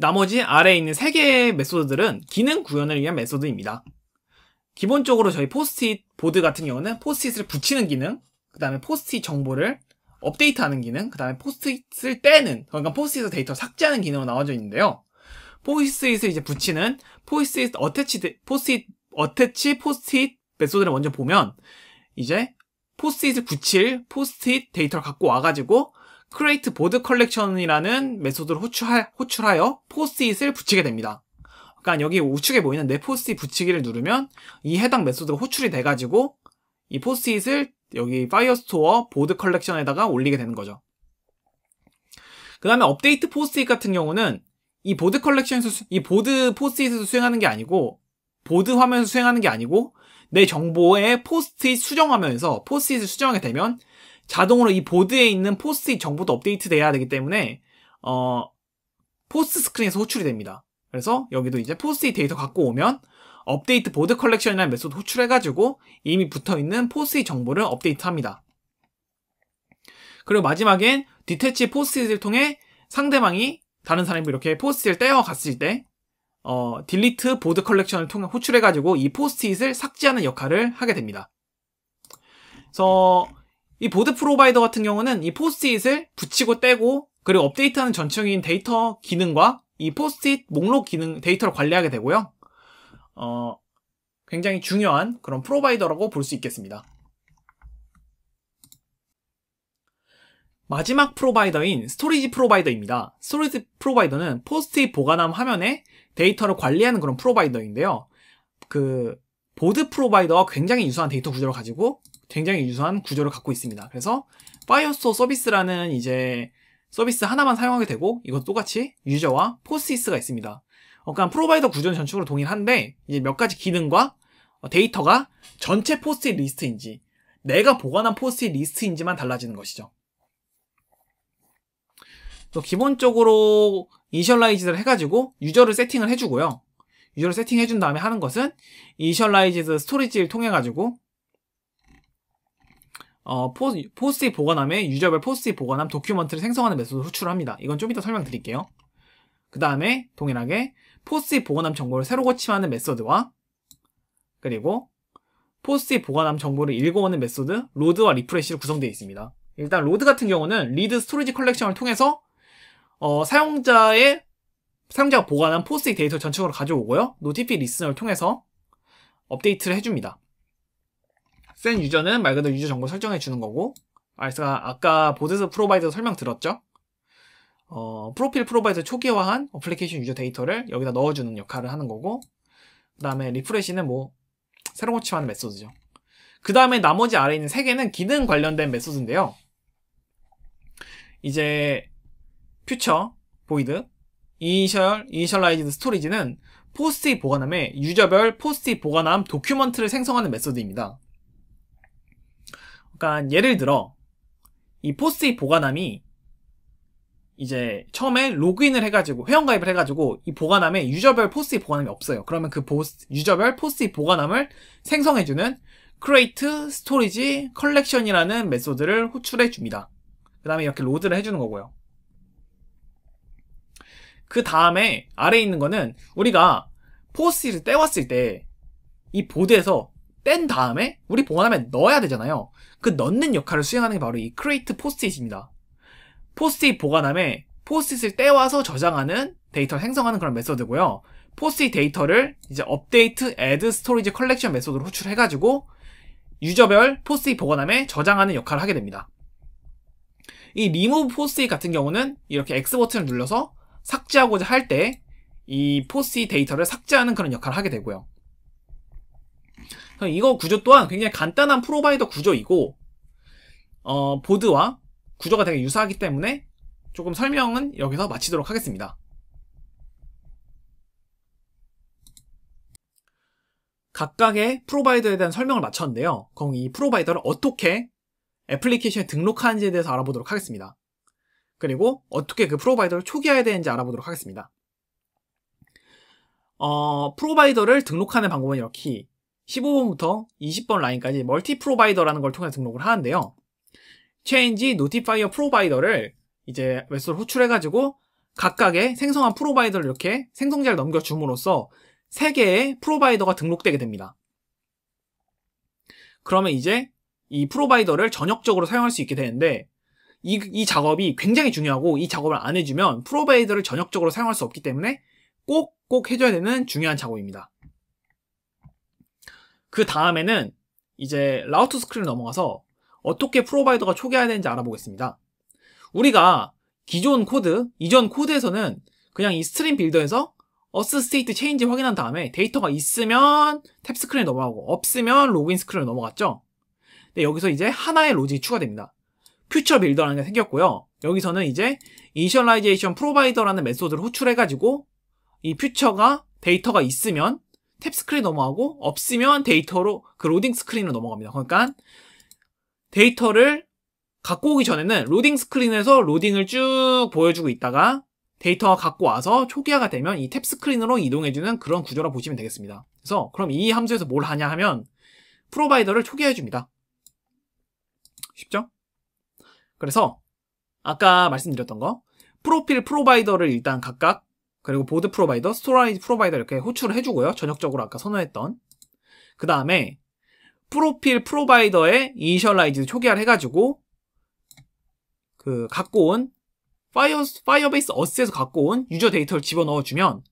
나머지 아래에 있는 3개의 메소드들은 기능 구현을 위한 메소드입니다. 기본적으로 저희 포스트잇 보드 같은 경우는 포스트잇을 붙이는 기능, 그 다음에 포스트잇 정보를 업데이트하는 기능, 그 다음에 포스트잇을 떼는, 그러니까 포스트잇에서 데이터 삭제하는 기능으로 나와져 있는데요. 포스트잇을 이제 붙이는 포스트잇 어태치, 포스트잇 어태치 포스트잇 메소드를 먼저 보면 이제 포스트잇을 붙일 포스트잇 데이터를 갖고 와가지고 크레이트 보드 컬렉션이라는 메소드를 호출하, 여 포스트잇을 붙이게 됩니다. 그러니까 여기 우측에 보이는 내 포스트잇 붙이기를 누르면 이 해당 메소드가 호출이 돼가지고 이 포스트잇을 여기 파이어스토어 보드 컬렉션에다가 올리게 되는 거죠. 그 다음에 업데이트 포스트잇 같은 경우는 이 보드 컬렉션에서 이 보드 포스트잇에서 수행하는 게 아니고 보드 화면에서 수행하는 게 아니고 내 정보의 포스트잇 수정 화면에서 포스트잇을 수정하게 되면 자동으로 이 보드에 있는 포스트잇 정보도 업데이트 돼야 되기 때문에 어, 포스트 스크린에서 호출이 됩니다. 그래서 여기도 이제 포스트잇 데이터 갖고 오면 업데이트 보드 컬렉션이라는 메소드 호출해가지고 이미 붙어있는 포스트잇 정보를 업데이트합니다. 그리고 마지막엔 디테치 포스트잇을 통해 상대방이 다른 사람이 이렇게 포스트잇을 떼어갔을 때 어, 딜리트 보드 컬렉션을 통해 호출해가지고 이 포스트잇을 삭제하는 역할을 하게 됩니다. 그래서 이 보드 프로바이더 같은 경우는 이 포스트잇을 붙이고 떼고 그리고 업데이트하는 전층인 데이터 기능과 이 포스트잇 목록 기능 데이터를 관리하게 되고요. 어, 굉장히 중요한 그런 프로바이더라고 볼 수 있겠습니다. 마지막 프로바이더인 스토리지 프로바이더입니다. 스토리지 프로바이더는 포스트잇 보관함 화면에 데이터를 관리하는 그런 프로바이더인데요. 그 보드 프로바이더와 굉장히 유사한 데이터 구조를 가지고 굉장히 유사한 구조를 갖고 있습니다. 그래서 파이어스토어 서비스라는 이제 서비스 하나만 사용하게 되고 이것 도 똑같이 유저와 포스이스가 있습니다. 어, 그러 그러니까 프로바이더 구조는 전축으로 동일한데 이제 몇 가지 기능과 어, 데이터가 전체 포스트잇 리스트인지 내가 보관한 포스트잇 리스트인지만 달라지는 것이죠. 또 기본적으로 이셜라이즈를 해가지고 유저를 세팅을 해주고요. 유저를 세팅해준 다음에 하는 것은 이셜라이즈 스토리지를 통해가지고 어, 포스트잇 보관함에 유저별 포스트잇 보관함 도큐먼트를 생성하는 메소드 호출합니다. 이건 좀 이따 설명드릴게요. 그 다음에 동일하게 포스트잇 보관함 정보를 새로 고침하는 메소드와 그리고 포스트잇 보관함 정보를 읽어오는 메소드 로드와 리프레시로 구성되어 있습니다. 일단 로드 같은 경우는 리드 스토리지 컬렉션을 통해서 어, 사용자의 사용자가 보관한 포스트잇 데이터 전체적으로 가져오고요. 노티피 리스너를 통해서 업데이트를 해줍니다. 센 유저는 말 그대로 유저 정보 설정해 주는 거고 아이스가 아까 보드스 프로바이더 설명 들었죠? 어, 프로필 프로바이더 초기화한 어플리케이션 유저 데이터를 여기다 넣어주는 역할을 하는 거고 그 다음에 리프레시는 뭐 새로 고침하는 메소드죠. 그 다음에 나머지 아래 있는 세 개는 기능 관련된 메소드인데요. 이제 퓨처, 보이드, 이니셜, 이니셜라이즈드 스토리지는 포스트잇 보관함에 유저별 포스트잇 보관함 도큐먼트를 생성하는 메소드입니다. 그러니까 예를 들어 이 포스트잇 보관함이 이제 처음에 로그인을 해가지고 회원가입을 해가지고 이 보관함에 유저별 포스트잇 보관함이 없어요. 그러면 그 보스, 유저별 포스트잇 보관함을 생성해주는 create storage collection이라는 메소드를 호출해 줍니다. 그 다음에 이렇게 로드를 해주는 거고요. 그 다음에 아래에 있는 거는 우리가 포스트잇을 떼왔을 때 이 보드에서 뺀 다음에 우리 보관함에 넣어야 되잖아요. 그 넣는 역할을 수행하는 게 바로 이 create 포스트잇입니다. 포스트잇 보관함에 포스트잇을 떼와서 저장하는 데이터를 생성하는 그런 메소드고요. 포스트잇 데이터를 이제 업데이트 add storage collection 메소드로 호출해가지고 유저별 포스트잇 보관함에 저장하는 역할을 하게 됩니다. 이 remove 포스트잇 같은 경우는 이렇게 X 버튼을 눌러서 삭제하고자 할 때 이 포스트잇 데이터를 삭제하는 그런 역할을 하게 되고요. 이거 구조 또한 굉장히 간단한 프로바이더 구조이고 어, 보드와 구조가 되게 유사하기 때문에 조금 설명은 여기서 마치도록 하겠습니다. 각각의 프로바이더에 대한 설명을 마쳤는데요. 그럼 이 프로바이더를 어떻게 애플리케이션에 등록하는지에 대해서 알아보도록 하겠습니다. 그리고 어떻게 그 프로바이더를 초기화해야 되는지 알아보도록 하겠습니다. 어, 프로바이더를 등록하는 방법은 이렇게 15번부터 20번 라인까지 멀티 프로바이더라는 걸 통해 등록을 하는데요. 체인지 노티파이어 프로바이더를 이제 웹소를 호출해가지고 각각의 생성한 프로바이더를 이렇게 생성자를 넘겨줌으로써 3개의 프로바이더가 등록되게 됩니다. 그러면 이제 이 프로바이더를 전역적으로 사용할 수 있게 되는데 이, 이 작업이 굉장히 중요하고 이 작업을 안 해주면 프로바이더를 전역적으로 사용할 수 없기 때문에 꼭 꼭 해줘야 되는 중요한 작업입니다. 그 다음에는 이제 라우트 스크린을 넘어가서 어떻게 프로바이더가 초기화 되는지 알아보겠습니다. 우리가 기존 코드, 이전 코드에서는 그냥 이 스트림 빌더에서 어스 스테이트 체인지 확인한 다음에 데이터가 있으면 탭 스크린에 넘어가고 없으면 로그인 스크린에 넘어갔죠. 근데 여기서 이제 하나의 로직이 추가됩니다. 퓨처 빌더라는 게 생겼고요. 여기서는 이제 이셜라이제이션 프로바이더라는 메소드를 호출해가지고 이 퓨처가 데이터가 있으면 탭 스크린 넘어가고 없으면 데이터로 그 로딩 스크린으로 넘어갑니다. 그러니까 데이터를 갖고 오기 전에는 로딩 스크린에서 로딩을 쭉 보여주고 있다가 데이터가 갖고 와서 초기화가 되면 이 탭 스크린으로 이동해주는 그런 구조라 보시면 되겠습니다. 그래서 그럼 이 함수에서 뭘 하냐 하면 프로바이더를 초기화해줍니다. 쉽죠? 그래서 아까 말씀드렸던 거 프로필 프로바이더를 일단 각각 그리고 보드 프로바이더, 스토라이즈 프로바이더 이렇게 호출을 해주고요. 전역적으로 아까 선호했던. 그 다음에 프로필 프로바이더에 이니셜라이즈 초기화를 해가지고 그 갖고 온 파이어, 파이어베이스 어스에서 갖고 온 유저 데이터를 집어넣어주면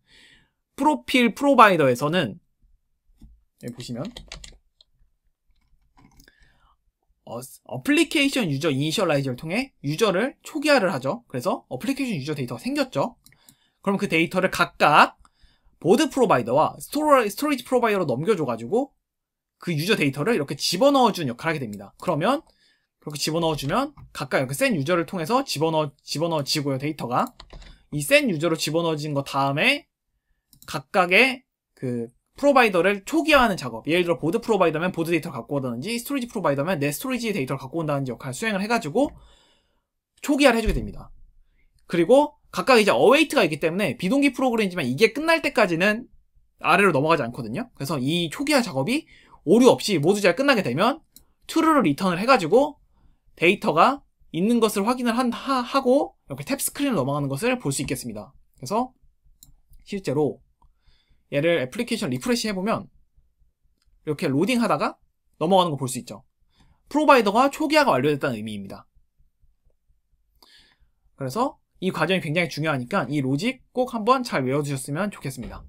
프로필 프로바이더에서는 여기 보시면 어플리케이션 유저 이니셜라이즈를 통해 유저를 초기화를 하죠. 그래서 어플리케이션 유저 데이터가 생겼죠. 그럼 그 데이터를 각각 보드 프로바이더와 스토리, 지 프로바이더로 넘겨줘가지고 그 유저 데이터를 이렇게 집어넣어주는 역할을 하게 됩니다. 그러면 그렇게 집어넣어주면 각각 이렇게 센 유저를 통해서 집어넣어, 집어넣어지고요, 데이터가. 이 센 유저로 집어넣어진 거 다음에 각각의 그 프로바이더를 초기화하는 작업. 예를 들어 보드 프로바이더면 보드 데이터를 갖고 온다든지 스토리지 프로바이더면 내 스토리지 데이터를 갖고 온다든지 역할을 수행을 해가지고 초기화를 해주게 됩니다. 그리고 각각 이제 어웨이트가 있기 때문에 비동기 프로그램이지만 이게 끝날 때까지는 아래로 넘어가지 않거든요. 그래서 이 초기화 작업이 오류 없이 모두 잘 끝나게 되면 true를 리턴을 해가지고 데이터가 있는 것을 확인을 한, 하, 하고 이렇게 탭 스크린을 넘어가는 것을 볼 수 있겠습니다. 그래서 실제로 얘를 애플리케이션 리프레시 해보면 이렇게 로딩 하다가 넘어가는 거 볼 수 있죠. 프로바이더가 초기화가 완료됐다는 의미입니다. 그래서 이 과정이 굉장히 중요하니까 이 로직 꼭 한번 잘 외워주셨으면 좋겠습니다.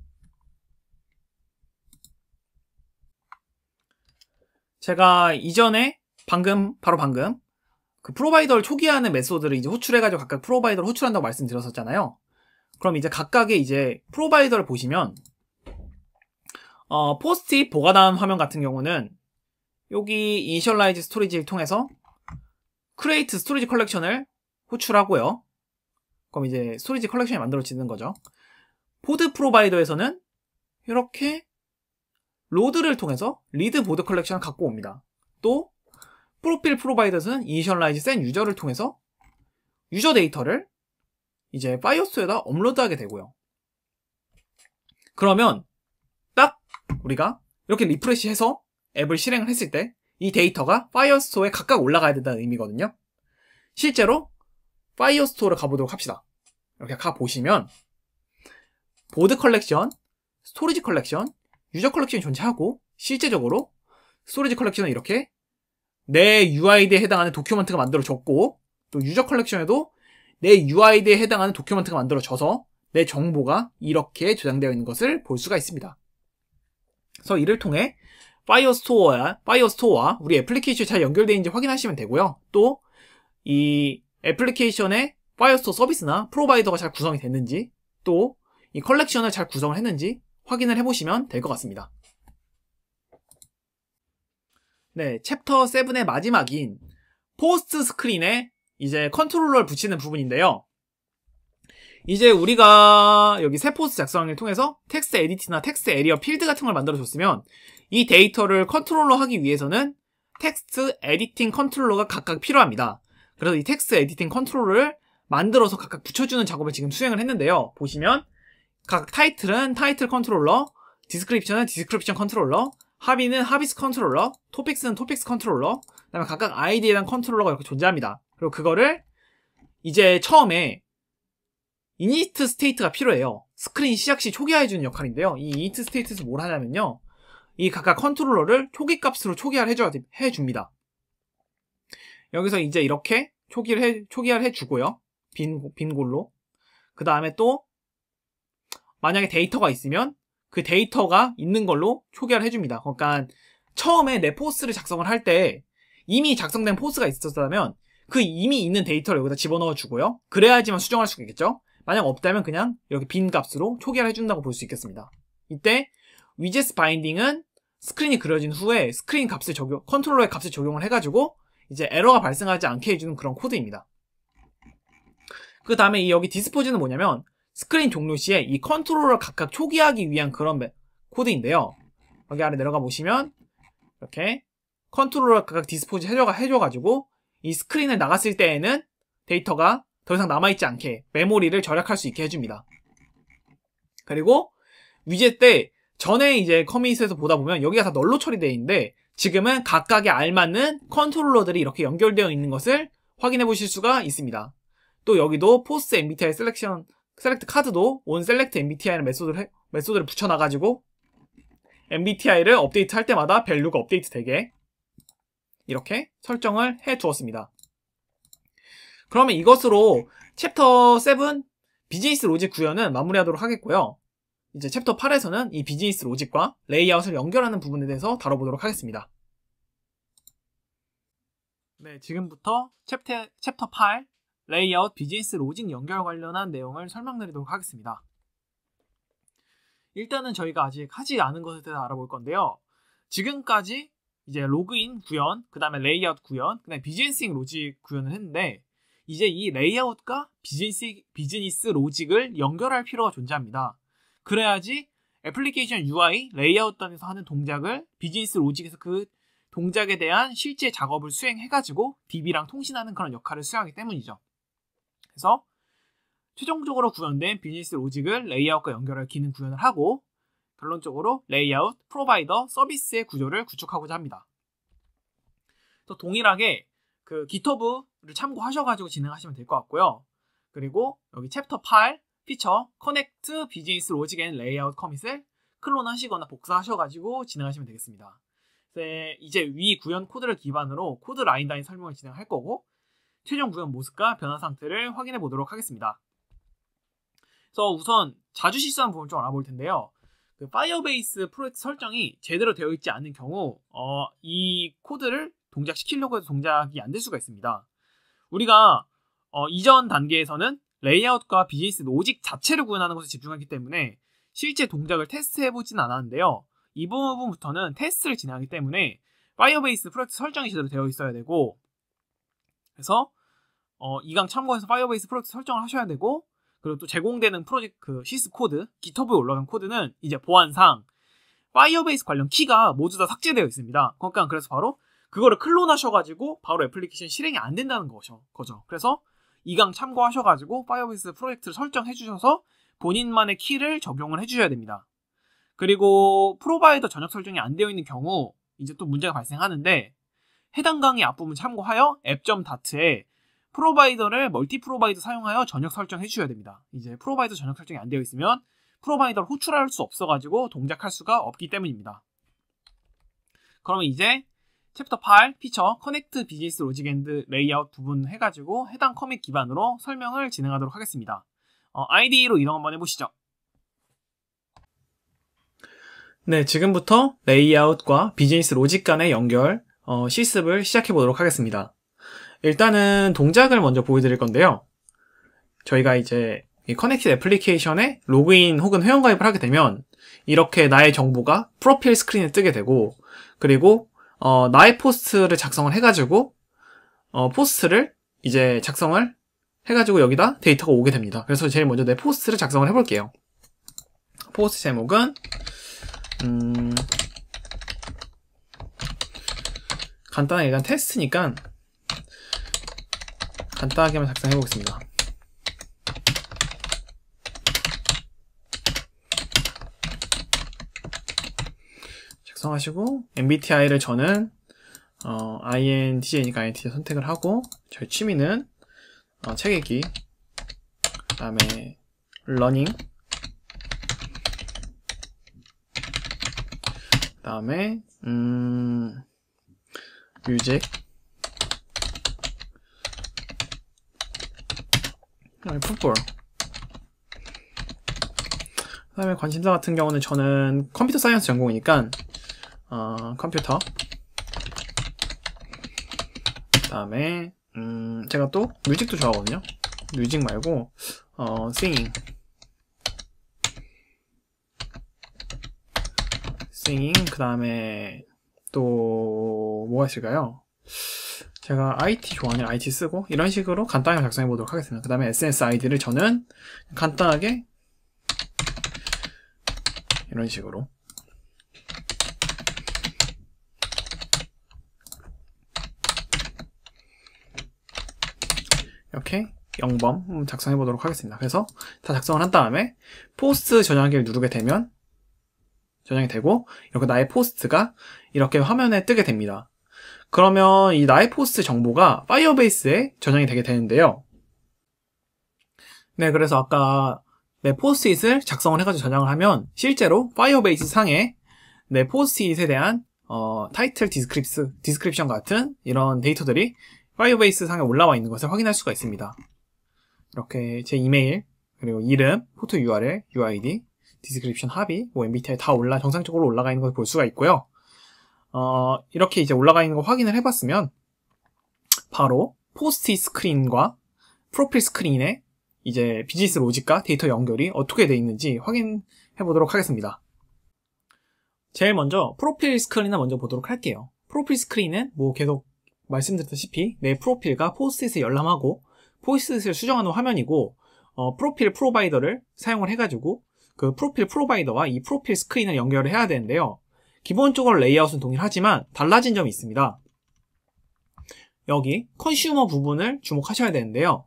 제가 이전에 방금 바로 방금 그 프로바이더를 초기화하는 메소드를 이제 호출해가지고 각각 프로바이더를 호출한다고 말씀드렸었잖아요. 그럼 이제 각각의 이제 프로바이더를 보시면 어, 포스트잇 보관함 화면 같은 경우는 여기 이셜라이즈 스토리지를 통해서 크레이트 스토리지 컬렉션을 호출하고요. 그럼 이제 스토리지 컬렉션이 만들어지는 거죠. 포드 프로바이더에서는 이렇게 로드를 통해서 리드 보드 컬렉션을 갖고 옵니다. 또 프로필 프로바이더는 이니셜라이즈 센 유저를 통해서 유저 데이터를 이제 파이어스에다 업로드하게 되고요. 그러면 딱 우리가 이렇게 리프레시해서 앱을 실행을 했을 때 이 데이터가 파이어스토어에 각각 올라가야 된다는 의미거든요. 실제로 파이어스토어를 가보도록 합시다. 이렇게 가보시면 보드 컬렉션, 스토리지 컬렉션, 유저 컬렉션이 존재하고 실제적으로 스토리지 컬렉션은 이렇게 내 UID에 해당하는 도큐먼트가 만들어졌고 또 유저 컬렉션에도 내 UID에 해당하는 도큐먼트가 만들어져서 내 정보가 이렇게 저장되어 있는 것을 볼 수가 있습니다. 그래서 이를 통해 파이어스토어와 파이어스토어와 우리 애플리케이션이 잘 연결되어 있는지 확인하시면 되고요. 또이 애플리케이션의 파이어스토어 서비스나 프로바이더가 잘 구성이 됐는지 또 이 컬렉션을 잘 구성을 했는지 확인을 해보시면 될 것 같습니다. 네, 챕터 7의 마지막인 포스트 스크린에 이제 컨트롤러를 붙이는 부분인데요. 이제 우리가 여기 새 포스트 작성을 통해서 텍스트 에디트나 텍스트 에리어 필드 같은 걸 만들어줬으면 이 데이터를 컨트롤러 하기 위해서는 텍스트 에디팅 컨트롤러가 각각 필요합니다. 그래서 이 텍스트 에디팅 컨트롤을 만들어서 각각 붙여주는 작업을 지금 수행을 했는데요. 보시면 각 타이틀은 타이틀 컨트롤러, 디스크립션은 디스크립션 컨트롤러, 합의는 합의스 컨트롤러, 토픽스는 토픽스 컨트롤러, 그 다음에 각각 아이디에 대한 컨트롤러가 이렇게 존재합니다. 그리고 그거를 이제 처음에 이니트 스테이트가 필요해요. 스크린 시작 시 초기화해주는 역할인데요. 이 이니트 스테이트에서 뭘 하냐면요. 이 각각 컨트롤러를 초기 값으로 초기화를 해줘야, 해줍니다. 여기서 이제 이렇게 초기를 해, 초기화를 해주고요. 빈, 빈 골로. 그 다음에 또, 만약에 데이터가 있으면 그 데이터가 있는 걸로 초기화를 해줍니다. 그러니까 처음에 내 포스를 작성을 할 때 이미 작성된 포스가 있었다면 그 이미 있는 데이터를 여기다 집어넣어 주고요. 그래야지만 수정할 수가 있겠죠? 만약 없다면 그냥 이렇게 빈 값으로 초기화를 해준다고 볼 수 있겠습니다. 이때 위젯 바인딩은 스크린이 그려진 후에 스크린 값을 적용, 컨트롤러의 값을 적용을 해가지고 이제 에러가 발생하지 않게 해주는 그런 코드입니다. 그 다음에 여기 디스포즈는 뭐냐면 스크린 종료 시에 이 컨트롤을 각각 초기하기 위한 그런 코드인데요. 여기 아래 내려가 보시면 이렇게 컨트롤을 각각 디스포즈 해줘가 해줘가지고 이 스크린을 나갔을 때에는 데이터가 더 이상 남아있지 않게 메모리를 절약할 수 있게 해줍니다. 그리고 위젯 때 전에 이제 커밋에서 보다 보면 여기가 다 널로 처리되어 있는데 지금은 각각에 알맞는 컨트롤러들이 이렇게 연결되어 있는 것을 확인해 보실 수가 있습니다. 또 여기도 포스 MBTI 셀렉션 셀렉트 카드도 온 셀렉트 MBTI라는 메소드를, 메소드를 붙여놔가지고 MBTI를 업데이트 할 때마다 밸류가 업데이트 되게 이렇게 설정을 해 두었습니다. 그러면 이것으로 챕터 7 비즈니스 로직 구현은 마무리하도록 하겠고요. 이제 챕터 8에서는 이 비즈니스 로직과 레이아웃을 연결하는 부분에 대해서 다뤄보도록 하겠습니다. 네, 지금부터 챕터, 챕터 8 레이아웃 비즈니스 로직 연결 관련한 내용을 설명드리도록 하겠습니다. 일단은 저희가 아직 하지 않은 것에 대해서 알아볼 건데요. 지금까지 이제 로그인 구현, 그 다음에 레이아웃 구현, 그 다음에 비즈니스 로직 구현을 했는데, 이제 이 레이아웃과 비즈니스, 비즈니스 로직을 연결할 필요가 존재합니다. 그래야지 애플리케이션 UI 레이아웃 단에서 하는 동작을 비즈니스 로직에서 그 동작에 대한 실제 작업을 수행해가지고 DB랑 통신하는 그런 역할을 수행하기 때문이죠. 그래서 최종적으로 구현된 비즈니스 로직을 레이아웃과 연결할 기능 구현을 하고 결론적으로 레이아웃, 프로바이더, 서비스의 구조를 구축하고자 합니다. 또 동일하게 그 g i t h u b 를 참고하셔가지고 진행하시면 될 것 같고요. 그리고 여기 챕터 8 피처 커넥트 비즈니스 로직 앤 레이아웃 커밋을 클론하시거나 복사하셔가지고 진행하시면 되겠습니다. 네, 이제 위 구현 코드를 기반으로 코드 라인 단위 설명을 진행할 거고 최종 구현 모습과 변화 상태를 확인해 보도록 하겠습니다. 그래서 우선 자주 실수한 부분을 좀 알아볼 텐데요. 그 파이어베이스 프로젝트 설정이 제대로 되어 있지 않은 경우 어, 이 코드를 동작시키려고 해도 동작이 안 될 수가 있습니다. 우리가 어, 이전 단계에서는 레이아웃과 비즈니스 로직 자체를 구현하는 것에 집중하기 때문에 실제 동작을 테스트해보진 않았는데요. 이 부분부터는 테스트를 진행하기 때문에 파이어베이스 프로젝트 설정이 제대로 되어 있어야 되고 그래서 어, 이강 참고해서 파이어베이스 프로젝트 설정을 하셔야 되고 그리고 또 제공되는 프로젝트 그 시스 코드, 기터브에 올라간 코드는 이제 보안상 파이어베이스 관련 키가 모두 다 삭제되어 있습니다. 그러니까 그래서 바로 그거를 클론하셔가지고 바로 애플리케이션 실행이 안 된다는 거죠. 그래서 이강 참고하셔가지고 파이어베이스 프로젝트를 설정해 주셔서 본인만의 키를 적용을 해 주셔야 됩니다. 그리고 프로바이더 전역 설정이 안 되어 있는 경우 이제 또 문제가 발생하는데 해당 강의 앞부분 참고하여 앱.다트에 프로바이더를 멀티 프로바이더 사용하여 전역 설정해 주셔야 됩니다. 이제 프로바이더 전역 설정이 안 되어 있으면 프로바이더를 호출할 수 없어가지고 동작할 수가 없기 때문입니다. 그러면 이제 챕터 8 피처 커넥트 비즈니스 로직 앤드 레이아웃 부분 해가지고 해당 커밋 기반으로 설명을 진행하도록 하겠습니다. 어, i d 로 이동 한번 해보시죠. 네, 지금부터 레이아웃과 비즈니스 로직 간의 연결, 어, 실습을 시작해 보도록 하겠습니다. 일단은 동작을 먼저 보여드릴 건데요. 저희가 이제 커넥티드 애플리케이션에 로그인 혹은 회원가입을 하게 되면 이렇게 나의 정보가 프로필 스크린에 뜨게 되고 그리고 어, 나의 포스트를 작성을 해가지고 어, 포스트를 이제 작성을 해가지고 여기다 데이터가 오게 됩니다. 그래서 제일 먼저 내 포스트를 작성을 해볼게요. 포스트 제목은 음, 간단하게 일단 테스트니까 간단하게만 작성해보겠습니다. 작성하시고 MBTI를 저는 어, INTJ니까 INTJ 선택을 하고 저희 취미는 어, 책 읽기 그 다음에 러닝 그 다음에 음, 뮤직 풋볼 그 다음에 관심사 같은 경우는 저는 컴퓨터 사이언스 전공이니까 어, 컴퓨터 그 다음에 음, 제가 또 뮤직도 좋아하거든요 뮤직 말고 어, singing singing 그 다음에 또 뭐가 있을까요? 제가 IT 좋아하는 IT 쓰고 이런 식으로 간단하게 작성해 보도록 하겠습니다. 그 다음에 SNS 아이디를 저는 간단하게 이런 식으로 이렇게 영범 작성해 보도록 하겠습니다. 그래서 다 작성을 한 다음에 포스트 전향기를 누르게 되면 전향이 되고 이렇게 나의 포스트가 이렇게 화면에 뜨게 됩니다. 그러면 이 나의 포스트 정보가 파이어베이스에 전향이 되게 되는데요. 네, 그래서 아까 내 포스트잇을 작성을 해가지고 전향을 하면 실제로 파이어베이스 상에 내 포스트잇에 대한 어, 타이틀 디스크립스, 디스크립션 같은 이런 데이터들이 파이어베이스 상에 올라와 있는 것을 확인할 수가 있습니다. 이렇게 제 이메일, 그리고 이름, 포트 URL, UID, 디스크립션 합의, 뭐 MBTI 다 올라, 정상적으로 올라가 있는 것을 볼 수가 있고요. 어, 이렇게 이제 올라가 있는 거 확인을 해봤으면, 바로 포스트잇 스크린과 프로필 스크린에 이제 비즈니스 로직과 데이터 연결이 어떻게 되어 있는지 확인해 보도록 하겠습니다. 제일 먼저 프로필 스크린을 먼저 보도록 할게요. 프로필 스크린은 뭐 계속 말씀드렸다시피 내 프로필과 포스트잇에 열람하고 포스트잇을 수정하는 화면이고 어, 프로필 프로바이더를 사용을 해가지고 그 프로필 프로바이더와 이 프로필 스크린을 연결을 해야 되는데요. 기본적으로 레이아웃은 동일하지만 달라진 점이 있습니다. 여기 컨슈머 부분을 주목하셔야 되는데요.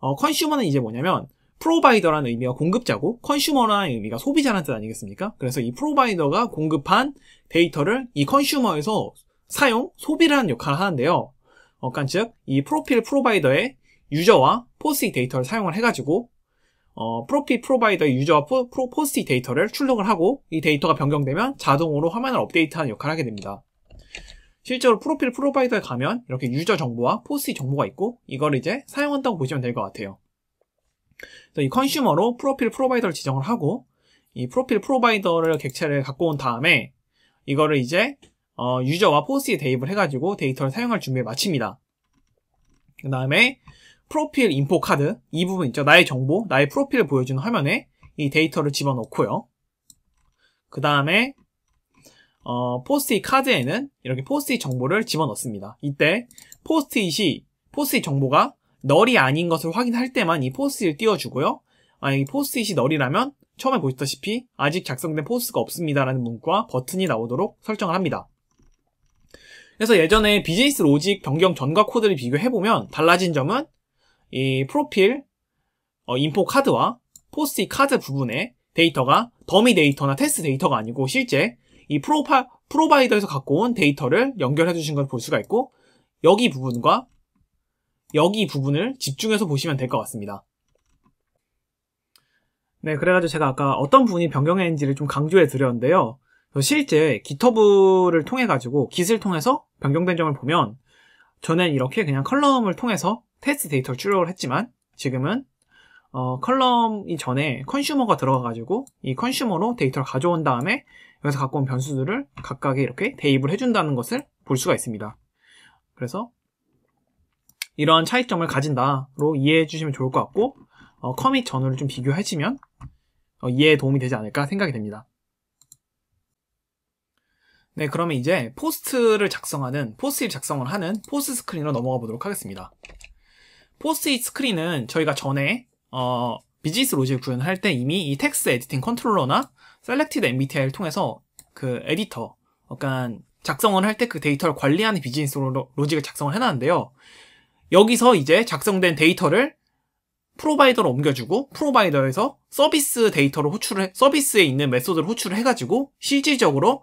어, 컨슈머는 이제 뭐냐면 프로바이더라는 의미가 공급자고 컨슈머라는 의미가 소비자라는 뜻 아니겠습니까? 그래서 이 프로바이더가 공급한 데이터를 이 컨슈머에서 사용, 소비를 하는 역할을 하는데요. 어간 그러니까 즉, 이 프로필 프로바이더의 유저와 포스팅 데이터를 사용을 해가지고 어, 프로필 프로바이더의 유저와 포, 프로, 포스팅 데이터를 출력을 하고 이 데이터가 변경되면 자동으로 화면을 업데이트하는 역할을 하게 됩니다. 실제로 프로필 프로바이더에 가면 이렇게 유저 정보와 포스팅 정보가 있고 이걸 이제 사용한다고 보시면 될 것 같아요. 그래서 이 컨슈머로 프로필 프로바이더를 지정을 하고 이 프로필 프로바이더를 객체를 갖고 온 다음에 이거를 이제 어, 유저와 포스에 대입을 해가지고 데이터를 사용할 준비를 마칩니다. 그 다음에 프로필 인포 카드 이 부분 있죠. 나의 정보, 나의 프로필을 보여주는 화면에 이 데이터를 집어넣고요. 그 다음에 어, 포스트잇 카드에는 이렇게 포스트잇 정보를 집어넣습니다. 이때 포스트잇이 포스트잇 정보가 널이 아닌 것을 확인할 때만 이 포스트잇을 띄워주고요. 만약에 포스트잇이 널이라면 처음에 보셨다시피 아직 작성된 포스트가 없습니다라는 문구와 버튼이 나오도록 설정을 합니다. 그래서 예전에 비즈니스 로직 변경 전과 코드를 비교해보면 달라진 점은 이 프로필 어, 인포 카드와 포스트잇 카드 부분에 데이터가 더미 데이터나 테스트 데이터가 아니고 실제 이 프로파, 프로바이더에서 갖고 온 데이터를 연결해 주신 걸볼 수가 있고 여기 부분과 여기 부분을 집중해서 보시면 될 것 같습니다. 네, 그래가지고 제가 아까 어떤 부분이 변경했는지를 좀 강조해 드렸는데요. 실제 g i t h u b 를 통해 가지고 깃을 통해서 변경된 점을 보면 전엔 이렇게 그냥 컬럼을 통해서 테스트 데이터를 출력을 했지만 지금은 어, 컬럼이 전에 컨슈머가 들어가가지고 이 컨슈머로 데이터를 가져온 다음에 여기서 갖고 온 변수들을 각각에 이렇게 대입을 해준다는 것을 볼 수가 있습니다. 그래서 이러한 차이점을 가진다로 이해해 주시면 좋을 것 같고 어, 커밋 전후를 좀 비교하시면 어, 이해에 도움이 되지 않을까 생각이 됩니다. 네, 그러면 이제 포스트를 작성하는, 포스트잇 작성을 하는 포스트 스크린으로 넘어가 보도록 하겠습니다. 포스트잇 스크린은 저희가 전에, 어, 비즈니스 로직을 구현할 때 이미 이 텍스트 에디팅 컨트롤러나 셀렉티드 MBTI를 통해서 그 에디터, 약간 작성을 할 때 그 데이터를 관리하는 비즈니스 로직을 작성을 해놨는데요. 여기서 이제 작성된 데이터를 프로바이더로 옮겨주고 프로바이더에서 서비스 데이터를 호출을 해, 서비스에 있는 메소드를 호출을 해가지고 실질적으로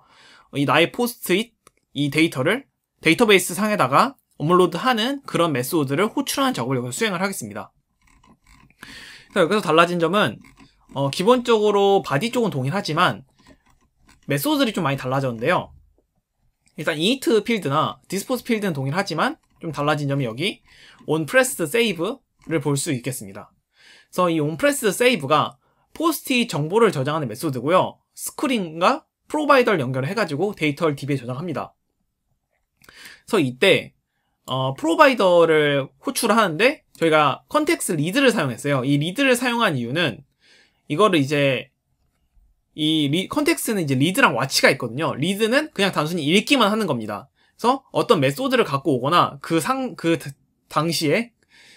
이 나의 포스트잇 이 데이터를 데이터베이스 상에다가 업로드하는 그런 메소드를 호출하는 작업을 여기서 수행을 하겠습니다. 여기서 달라진 점은 어, 기본적으로 바디 쪽은 동일하지만 메소드들이 좀 많이 달라졌는데요. 일단 init 필드나 디스포스 필드는 동일하지만 좀 달라진 점이 여기 onPress save를 볼 수 있겠습니다. 그래서 이 onPress save가 포스트잇 정보를 저장하는 메소드고요. 스크린과 프로바이더를 연결해 가지고 데이터를 DB에 저장합니다. 그래서 이때 어, 프로바이더를 호출을 하는데 저희가 컨텍스 리드를 사용했어요. 이 리드를 사용한 이유는 이거를 이제 이 리, 컨텍스는 이제 리드랑 와치가 있거든요. 리드는 그냥 단순히 읽기만 하는 겁니다. 그래서 어떤 메소드를 갖고 오거나 그 상, 그 당시에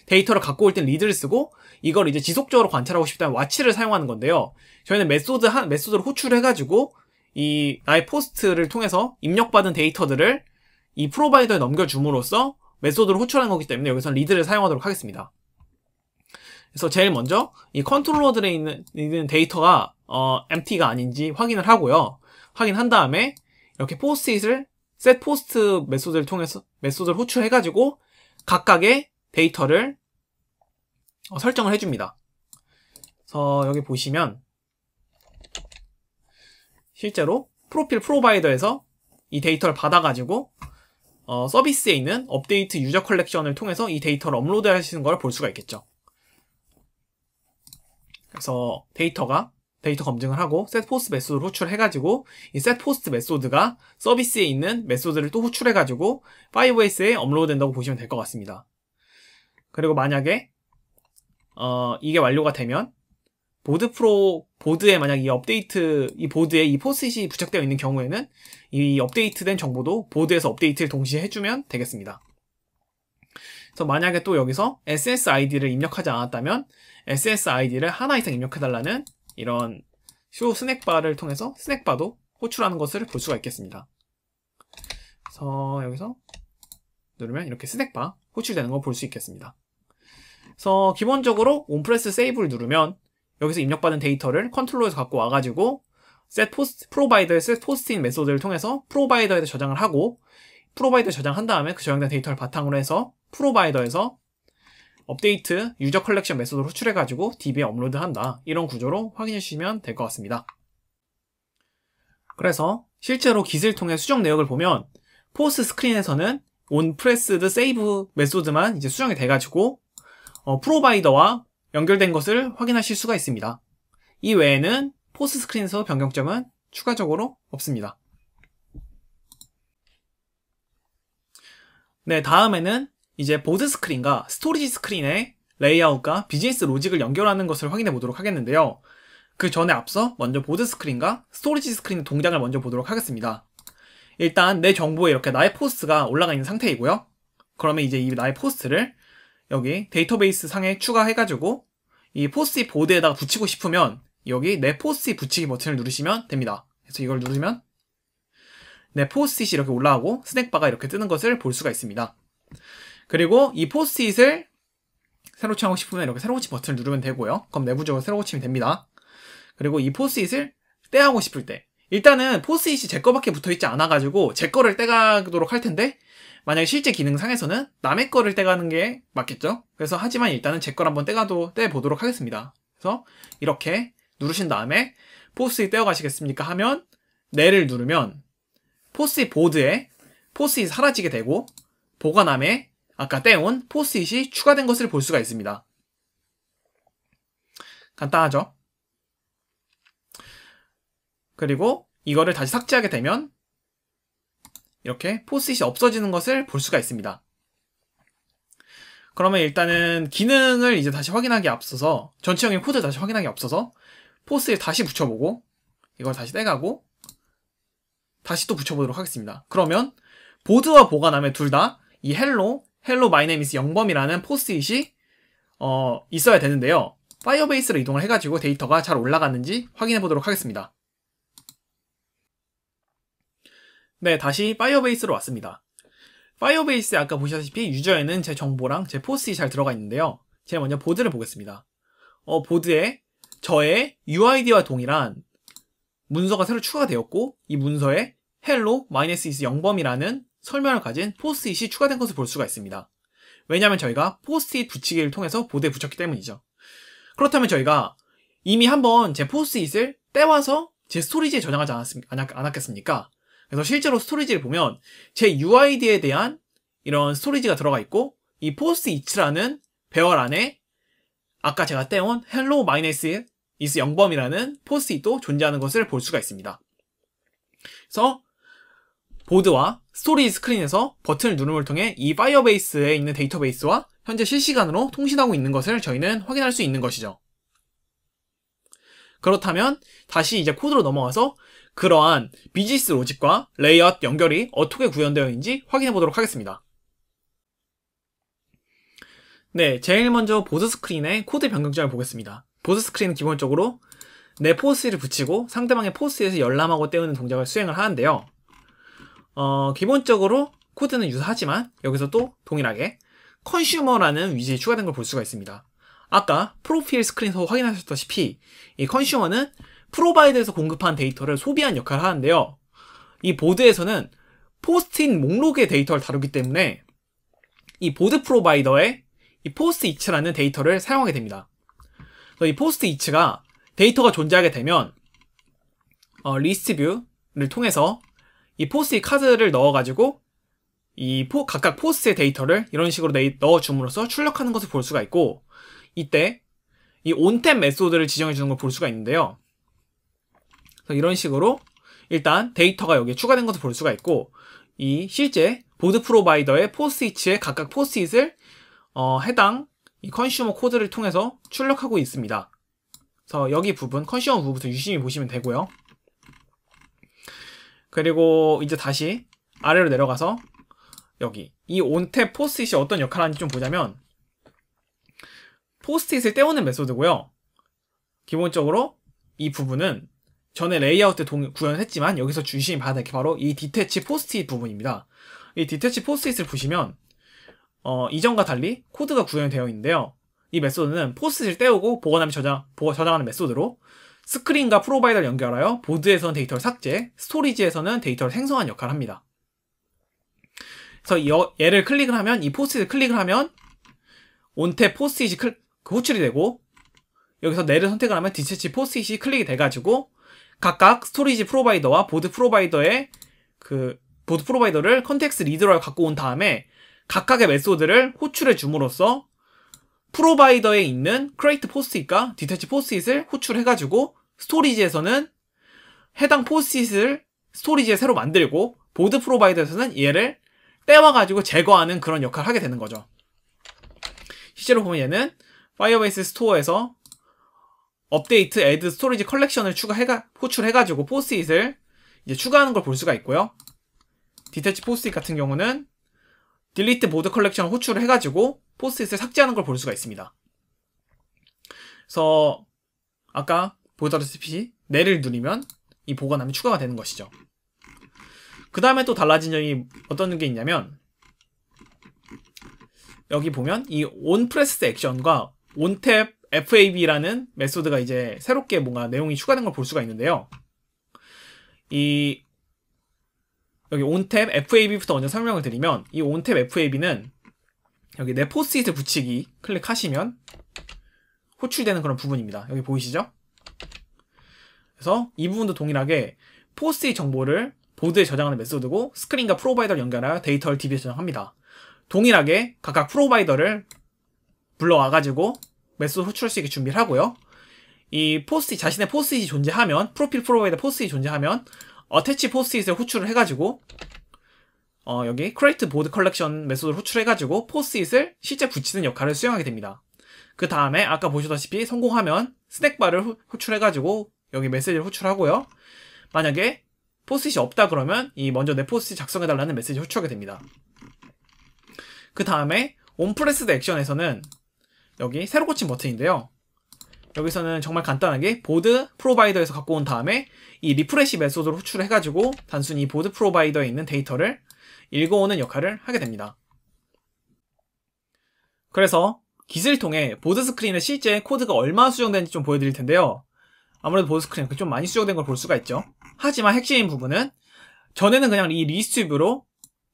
데이터를 갖고 올 땐 리드를 쓰고 이걸 이제 지속적으로 관찰하고 싶다면 와치를 사용하는 건데요. 저희는 메소드 한, 메소드를 호출해가지고 이 나의 포스트를 통해서 입력받은 데이터들을 이 프로바이더에 넘겨줌으로써 메소드를 호출하는 거기 때문에 여기서 리드를 사용하도록 하겠습니다. 그래서 제일 먼저 이 컨트롤러들에 있는, 있는 데이터가 어, empty가 아닌지 확인을 하고요. 확인한 다음에 이렇게 포스트잇을 setPost 메소드를 통해서 메소드를 호출해가지고 각각의 데이터를 어, 설정을 해줍니다. 그래서 여기 보시면 실제로 프로필 프로바이더에서 이 데이터를 받아가지고 어, 서비스에 있는 업데이트 유저 컬렉션을 통해서 이 데이터를 업로드 하시는 걸 볼 수가 있겠죠. 그래서 데이터가 데이터 검증을 하고 setPost 메소드를 호출해가지고 이 setPost 메소드가 서비스에 있는 메소드를 또 호출해가지고 5S에 업로드된다고 보시면 될 것 같습니다. 그리고 만약에 어, 이게 완료가 되면 보드 프로 보드에 만약 이 업데이트 이 보드에 이 포스잇이 부착되어 있는 경우에는 이 업데이트된 정보도 보드에서 업데이트를 동시에 해주면 되겠습니다. 그래서 만약에 또 여기서 SSID를 입력하지 않았다면 SSID를 하나 이상 입력해달라는 이런 쇼 스낵바를 통해서 스낵바도 호출하는 것을 볼 수가 있겠습니다. 그래서 여기서 누르면 이렇게 스낵바 호출되는 걸 볼 수 있겠습니다. 그래서 기본적으로 온프레스 세이브를 누르면 여기서 입력받은 데이터를 컨트롤러에서 갖고 와가지고 set post 프로바이더의 set posting 메소드를 통해서 프로바이더에 저장을 하고 프로바이더 저장한 다음에 그 저장된 데이터를 바탕으로 해서 프로바이더에서 업데이트 유저 컬렉션 메소드를 호출해가지고 DB에 업로드한다 이런 구조로 확인해 주시면 될 것 같습니다. 그래서 실제로 기을 통해 수정 내역을 보면 포스트 스크린에서는 onPressed save 메소드만 이제 수정이 돼가지고 어, 프로바이더와 연결된 것을 확인하실 수가 있습니다. 이 외에는 포스 스크린에서 변경점은 추가적으로 없습니다. 네, 다음에는 이제 보드 스크린과 스토리지 스크린의 레이아웃과 비즈니스 로직을 연결하는 것을 확인해 보도록 하겠는데요. 그 전에 앞서 먼저 보드 스크린과 스토리지 스크린 동작을 먼저 보도록 하겠습니다. 일단 내 정보에 이렇게 나의 포스트가 올라가 있는 상태이고요. 그러면 이제 이 나의 포스트를 여기 데이터베이스 상에 추가해가지고 이 포스트 잇 보드에다가 붙이고 싶으면 여기 내 포스트 잇 붙이기 버튼을 누르시면 됩니다. 그래서 이걸 누르면 내 포스트잇이 이렇게 올라오고 스낵바가 이렇게 뜨는 것을 볼 수가 있습니다. 그리고 이 포스트잇을 새로 치하고 싶으면 이렇게 새로 고 버튼을 누르면 되고요. 그럼 내부적으로 새로 고치면 됩니다. 그리고 이 포스트잇을 떼하고 싶을 때 일단은 포스트잇이 제 거밖에 붙어있지 않아가지고 제 거를 떼가도록 할 텐데 만약에 실제 기능상에서는 남의 거를 떼가는 게 맞겠죠? 그래서 하지만 일단은 제 걸 한번 떼가도 떼보도록 하겠습니다. 그래서 이렇게 누르신 다음에 포스잇 떼어가시겠습니까? 하면 네를 누르면 포스잇 보드에 포스잇 사라지게 되고 보관함에 아까 떼온 포스잇이 추가된 것을 볼 수가 있습니다. 간단하죠? 그리고 이거를 다시 삭제하게 되면 이렇게 포스잇이 트 없어지는 것을 볼 수가 있습니다. 그러면 일단은 기능을 이제 다시 확인하기 앞서서 전체적인 코드 다시 확인하기 앞서서 포스잇 트 다시 붙여보고 이걸 다시 떼가고 다시 또 붙여보도록 하겠습니다. 그러면 보드와 보관함에 둘 다 이 헬로 헬로 마이네미스 영범이라는 포스잇이 트 어, 있어야 되는데요. 파이어베이스로 이동을 해가지고 데이터가 잘 올라갔는지 확인해 보도록 하겠습니다. 네, 다시 파이어베이스로 왔습니다. 파이어베이스에 아까 보셨다시피 유저에는 제 정보랑 제 포스트가 잘 들어가 있는데요. 제가 먼저 보드를 보겠습니다. 어, 보드에 저의 UID와 동일한 문서가 새로 추가되었고 이 문서에 hello minus is 0범이라는 설명을 가진 포스트잇이 추가된 것을 볼 수가 있습니다. 왜냐하면 저희가 포스트잇 붙이기를 통해서 보드에 붙였기 때문이죠. 그렇다면 저희가 이미 한번 제 포스트잇을 떼와서 제 스토리지에 저장하지 않았, 않았, 겠습니까 그래서 실제로 스토리지를 보면 제 UID에 대한 이런 스토리지가 들어가 있고 이 포스트 이츠라는 배열 안에 아까 제가 떼온 헬로 마이너스 이스 영범이라는 포스트잇도 존재하는 것을 볼 수가 있습니다. 그래서 보드와 스토리 스크린에서 버튼을 누름을 통해 이 파이어베이스에 있는 데이터베이스와 현재 실시간으로 통신하고 있는 것을 저희는 확인할 수 있는 것이죠. 그렇다면 다시 이제 코드로 넘어와서 그러한 비즈니스 로직과 레이아웃 연결이 어떻게 구현되어 있는지 확인해 보도록 하겠습니다. 네, 제일 먼저 보드 스크린의 코드 변경점을 보겠습니다. 보드 스크린은 기본적으로 내 포스를 붙이고 상대방의 포스에서 열람하고 때우는 동작을 수행을 하는데요. 어, 기본적으로 코드는 유사하지만 여기서 또 동일하게 컨슈머라는 위즈에 추가된 걸 볼 수가 있습니다. 아까 프로필 스크린에서 확인하셨다시피 이 컨슈머는 프로바이드에서 공급한 데이터를 소비한 역할을 하는데요. 이 보드에서는 포스트잇 목록의 데이터를 다루기 때문에 이 보드 프로바이더에 이 포스트이츠라는 데이터를 사용하게 됩니다. 이 포스트이츠가 데이터가 존재하게 되면 어, 리스트뷰를 통해서 이 포스트잇 카드를 넣어가지고 이 포, 각각 포스트의 데이터를 이런 식으로 넣어줌으로써 출력하는 것을 볼 수가 있고 이때 이 온탭 메소드를 지정해 주는 걸 볼 수가 있는데요. 이런 식으로 일단 데이터가 여기에 추가된 것을 볼 수가 있고 이 실제 보드 프로바이더의 포스트잇에 각각 포스트잇을 어, 해당 이 컨슈머 코드를 통해서 출력하고 있습니다. 그래서 여기 부분 컨슈머 부분부터 유심히 보시면 되고요. 그리고 이제 다시 아래로 내려가서 여기 이 온탭 포스트잇이 어떤 역할을 하는지 좀 보자면 포스트잇을 떼우는 어 메소드고요. 기본적으로 이 부분은 전에 레이아웃 때 동, 구현했지만 여기서 주심이 받은 게 바로 이 디테치 포스트잇 부분입니다. 이 디테치 포스트잇을 보시면 어, 이전과 달리 코드가 구현되어 있는데요. 이 메소드는 포스트잇을 떼우고 보관함에 저장, 보 저장하는 메소드로 스크린과 프로바이더를 연결하여 보드에서는 데이터를 삭제, 스토리지에서는 데이터를 생성한 역할을 합니다. 그래서 얘를 클릭을 하면 이 포스트잇을 클릭을 하면 온탭 포스트잇이 클, 그 호출이 되고 여기서 내를 선택을 하면 디스치 포스잇이 트 클릭이 돼가지고 각각 스토리지 프로바이더와 보드 프로바이더의 그 보드 프로바이더를 컨텍스트 리더를 갖고 온 다음에 각각의 메소드를 호출해 줌으로써 프로바이더에 있는 크레이트 포스트잇과 디테치 포스트잇을 호출해가지고 스토리지에서는 해당 포스트잇을 스토리지에 새로 만들고 보드 프로바이더에서는 얘를 떼와가지고 제거하는 그런 역할을 하게 되는 거죠. 실제로 보면 얘는 파이어베이스 스토어에서 업데이트 애드 스토리지 컬렉션을 추가해가 호출해가지고 포스트잇을 이제 추가하는 걸 볼 수가 있고요. 디테치 포스트잇 같은 경우는 딜리트 모드 컬렉션 을호출 해가지고 포스트잇을 삭제하는 걸 볼 수가 있습니다. 그래서 아까 보여드렸다시피 내를 누르면 이 보관함이 추가가 되는 것이죠. 그 다음에 또 달라진 점이 어떤 게 있냐면 여기 보면 이 온프레스 액션과 온탭 FAB라는 메소드가 이제 새롭게 뭔가 내용이 추가된 걸 볼 수가 있는데요. 이 여기 온탭 FAB부터 먼저 설명을 드리면 이 온탭 FAB는 여기 내 포스트잇 붙이기 클릭하시면 호출되는 그런 부분입니다. 여기 보이시죠? 그래서 이 부분도 동일하게 포스트잇 정보를 보드에 저장하는 메소드고 스크린과 프로바이더를 연결하여 데이터를 DB에 저장합니다. 동일하게 각각 프로바이더를 불러와가지고 매수 호출 시있 준비를 하고요. 이 포스트 잇 자신의 포스트잇이 존재하면 프로필 프로바이더 포스트잇이 존재하면 어태치 포스트잇을 호출을 해가지고 어, 여기 크레이트 보드 컬렉션 메소드를 호출해가지고 포스트잇을 실제 붙이는 역할을 수행하게 됩니다. 그 다음에 아까 보시다시피 성공하면 스낵바를 호, 호출해가지고 여기 메시지를 호출하고요. 만약에 포스트잇이 없다 그러면 이 먼저 내 포스트잇 작성해달라는 메시지를 호출하게 됩니다. 그 다음에 온프레스드 액션에서는 여기 새로 고친 버튼인데요. 여기서는 정말 간단하게 보드 프로바이더에서 갖고 온 다음에 이 리프레시 메소드로 호출을 해가지고 단순히 보드 프로바이더에 있는 데이터를 읽어오는 역할을 하게 됩니다. 그래서 기을 통해 보드 스크린에 실제 코드가 얼마나 수정되는지 좀 보여드릴 텐데요. 아무래도 보드 스크린 좀 많이 수정된 걸 볼 수가 있죠. 하지만 핵심인 부분은 전에는 그냥 이리스트뷰로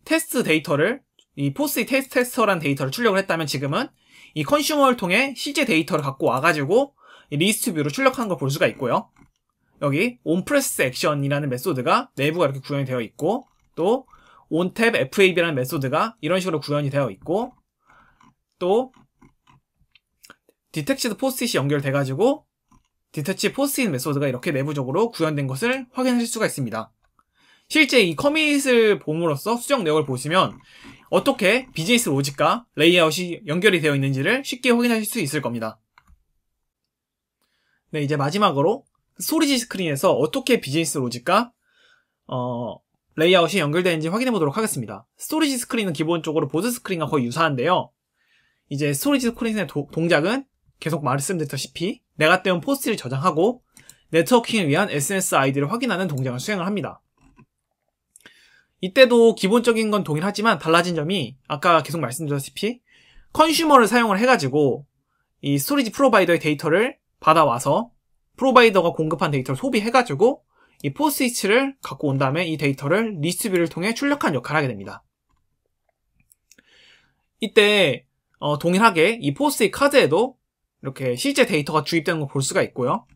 테스트 데이터를 이 포스트 테스트 테스터라는 데이터를 출력을 했다면 지금은 이 컨슈머를 통해 실제 데이터를 갖고 와가지고 리스트 뷰로 출력하는 걸볼 수가 있고요. 여기 onPress action이라는 메소드가 내부가 이렇게 구현이 되어 있고 또 onTab FAB라는 메소드가 이런 식으로 구현이 되어 있고 또 detected postit이 연결돼 가지고 d e t e c t e d postit 메소드가 이렇게 내부적으로 구현된 것을 확인하실 수가 있습니다. 실제 이 커밋을 봄으로써 수정 내역을 보시면 어떻게 비즈니스 로직과 레이아웃이 연결이 되어 있는지를 쉽게 확인하실 수 있을 겁니다. 네, 이제 마지막으로 소리지 스크린에서 어떻게 비즈니스 로직과 어, 레이아웃이 연결되는지 확인해 보도록 하겠습니다. 스토리지 스크린은 기본적으로 보드 스크린과 거의 유사한데요. 이제 스토리지 스크린의 도, 동작은 계속 말씀드렸다시피 내가 떼운 포스트를 저장하고 네트워킹을 위한 SNS 아이디를 확인하는 동작을 수행을 합니다. 이때도 기본적인 건 동일하지만 달라진 점이 아까 계속 말씀드렸다시피 컨슈머를 사용을 해가지고 이 스토리지 프로바이더의 데이터를 받아와서 프로바이더가 공급한 데이터를 소비해가지고 이 포스트잇을 갖고 온 다음에 이 데이터를 리스트뷰를 통해 출력한 역할을 하게 됩니다. 이때 어, 동일하게 이 포스트잇 카드에도 이렇게 실제 데이터가 주입되는 걸 볼 수가 있고요.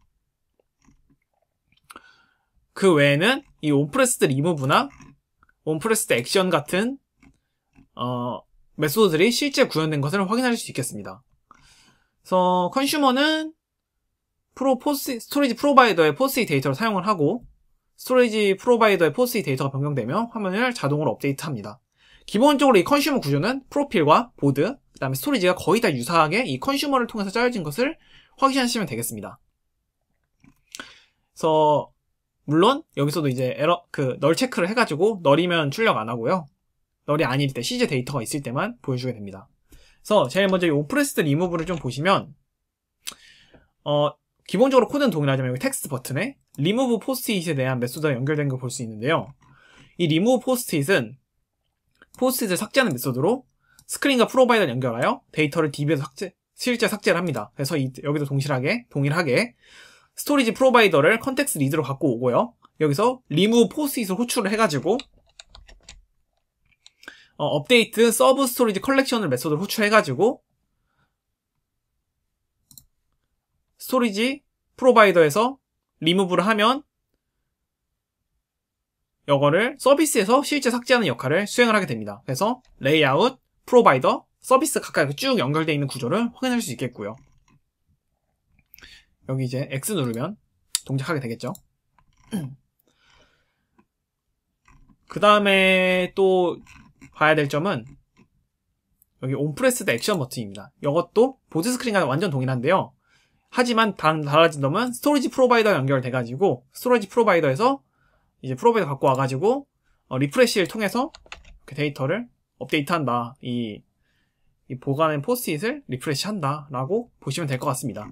그 외에는 이 온프레스 리무브나 온프레스드 액션 같은 어, 메소드들이 실제 구현된 것을 확인할 수 있겠습니다. 그래서 컨슈머는 프로 포스 스토리지 프로바이더의 포스트 데이터를 사용을 하고 스토리지 프로바이더의 포스트 데이터가 변경되면 화면을 자동으로 업데이트합니다. 기본적으로 이 컨슈머 구조는 프로필과 보드, 그 다음에 스토리지가 거의 다 유사하게 이 컨슈머를 통해서 짜여진 것을 확인하시면 되겠습니다. 그래서 물론 여기서도 이제 에러 그 널 체크를 해가지고 널이면 출력 안 하고요. 널이 아닐 때 CJ 데이터가 있을 때만 보여주게 됩니다. 그래서 제일 먼저 이오프레스트 리무브를 좀 보시면 어 기본적으로 코드는 동일하지만 여기 텍스트 버튼에 리무브 포스트잇에 대한 메소드가 연결된 걸 볼 수 있는데요. 이 리무브 포스트잇은 포스트잇을 삭제하는 메소드로 스크린과 프로바이더를 연결하여 데이터를 DB에서 삭제, 실제 삭제를 합니다. 그래서 이, 여기도 동실하게, 동일하게 스토리지 프로바이더를 컨텍스트 리드로 갖고 오고요. 여기서 리무 포스트잇을 호출을 해가지고 어, 업데이트 서브 스토리지 컬렉션을 메소드를 호출해가지고 스토리지 프로바이더에서 리무브를 하면 이거를 서비스에서 실제 삭제하는 역할을 수행을 하게 됩니다. 그래서 레이아웃, 프로바이더, 서비스 각각 쭉 연결되어 있는 구조를 확인할 수 있겠고요. 여기 이제 X 누르면 동작하게 되겠죠. 그 다음에 또 봐야 될 점은 여기 온프레스드 액션 버튼입니다. 이것도 보드 스크린과 완전 동일한데요. 하지만 단 달라진 점은 스토리지 프로바이더 연결돼가지고 스토리지 프로바이더에서 이제 프로바이더 갖고 와가지고 어, 리프레시를 통해서 데이터를 업데이트한다. 이, 이 보관한 포스트잇을 리프레시한다라고 보시면 될 것 같습니다.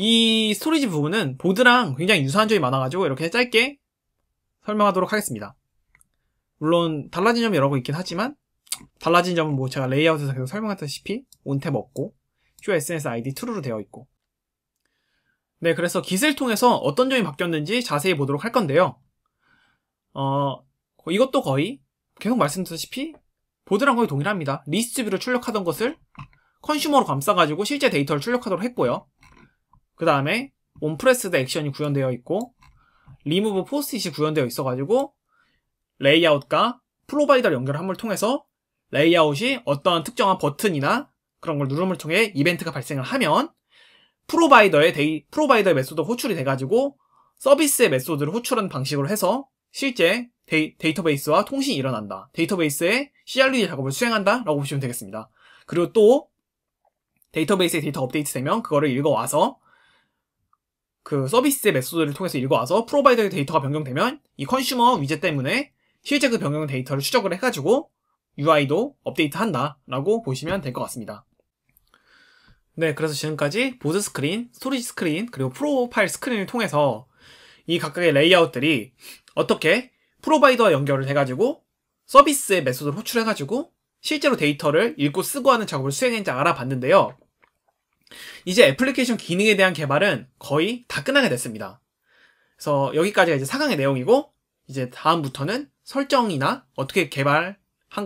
이 스토리지 부분은 보드랑 굉장히 유사한 점이 많아가지고 이렇게 짧게 설명하도록 하겠습니다. 물론 달라진 점이 여러 개 있긴 하지만 달라진 점은 뭐 제가 레이아웃에서 계속 설명했다시피 온탭 없고 q SNS ID t r 로 되어 있고 네 그래서 기을 통해서 어떤 점이 바뀌었는지 자세히 보도록 할 건데요. 어 이것도 거의 계속 말씀드렸다시피 보드랑 거의 동일합니다. 리스트 뷰를 출력하던 것을 컨슈머로 감싸가지고 실제 데이터를 출력하도록 했고요. 그 다음에 온프레스드 액션이 구현되어 있고 리무브 포스트잇이 구현되어 있어가지고 레이아웃과 프로바이더 연결함을 통해서 레이아웃이 어떠한 특정한 버튼이나 그런 걸 누름을 통해 이벤트가 발생을 하면 프로바이더의 데이, 프로바이더의 메소드 호출이 돼가지고 서비스의 메소드를 호출하는 방식으로 해서 실제 데이, 데이 터베이스와 통신이 일어난다. 데이터베이스의 CRD 작업을 수행한다. 라고 보시면 되겠습니다. 그리고 또데이터베이스의 데이터 업데이트 되면 그거를 읽어와서 그 서비스의 메소드를 통해서 읽어와서 프로바이더의 데이터가 변경되면 이 컨슈머 위젯 때문에 실제 그 변경 데이터를 추적을 해가지고 UI도 업데이트한다라고 보시면 될 것 같습니다. 네, 그래서 지금까지 보드 스크린, 스토리지 스크린, 그리고 프로파일 스크린을 통해서 이 각각의 레이아웃들이 어떻게 프로바이더와 연결을 해가지고 서비스의 메소드를 호출해가지고 실제로 데이터를 읽고 쓰고 하는 작업을 수행했는지 알아봤는데요. 이제 애플리케이션 기능에 대한 개발은 거의 다 끝나게 됐습니다. 그래서 여기까지가 이제 4강의 내용이고 이제 다음부터는 설정이나 어떻게 개발한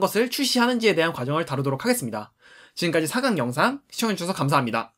것을 출시하는지에 대한 과정을 다루도록 하겠습니다. 지금까지 4강 영상 시청해주셔서 감사합니다.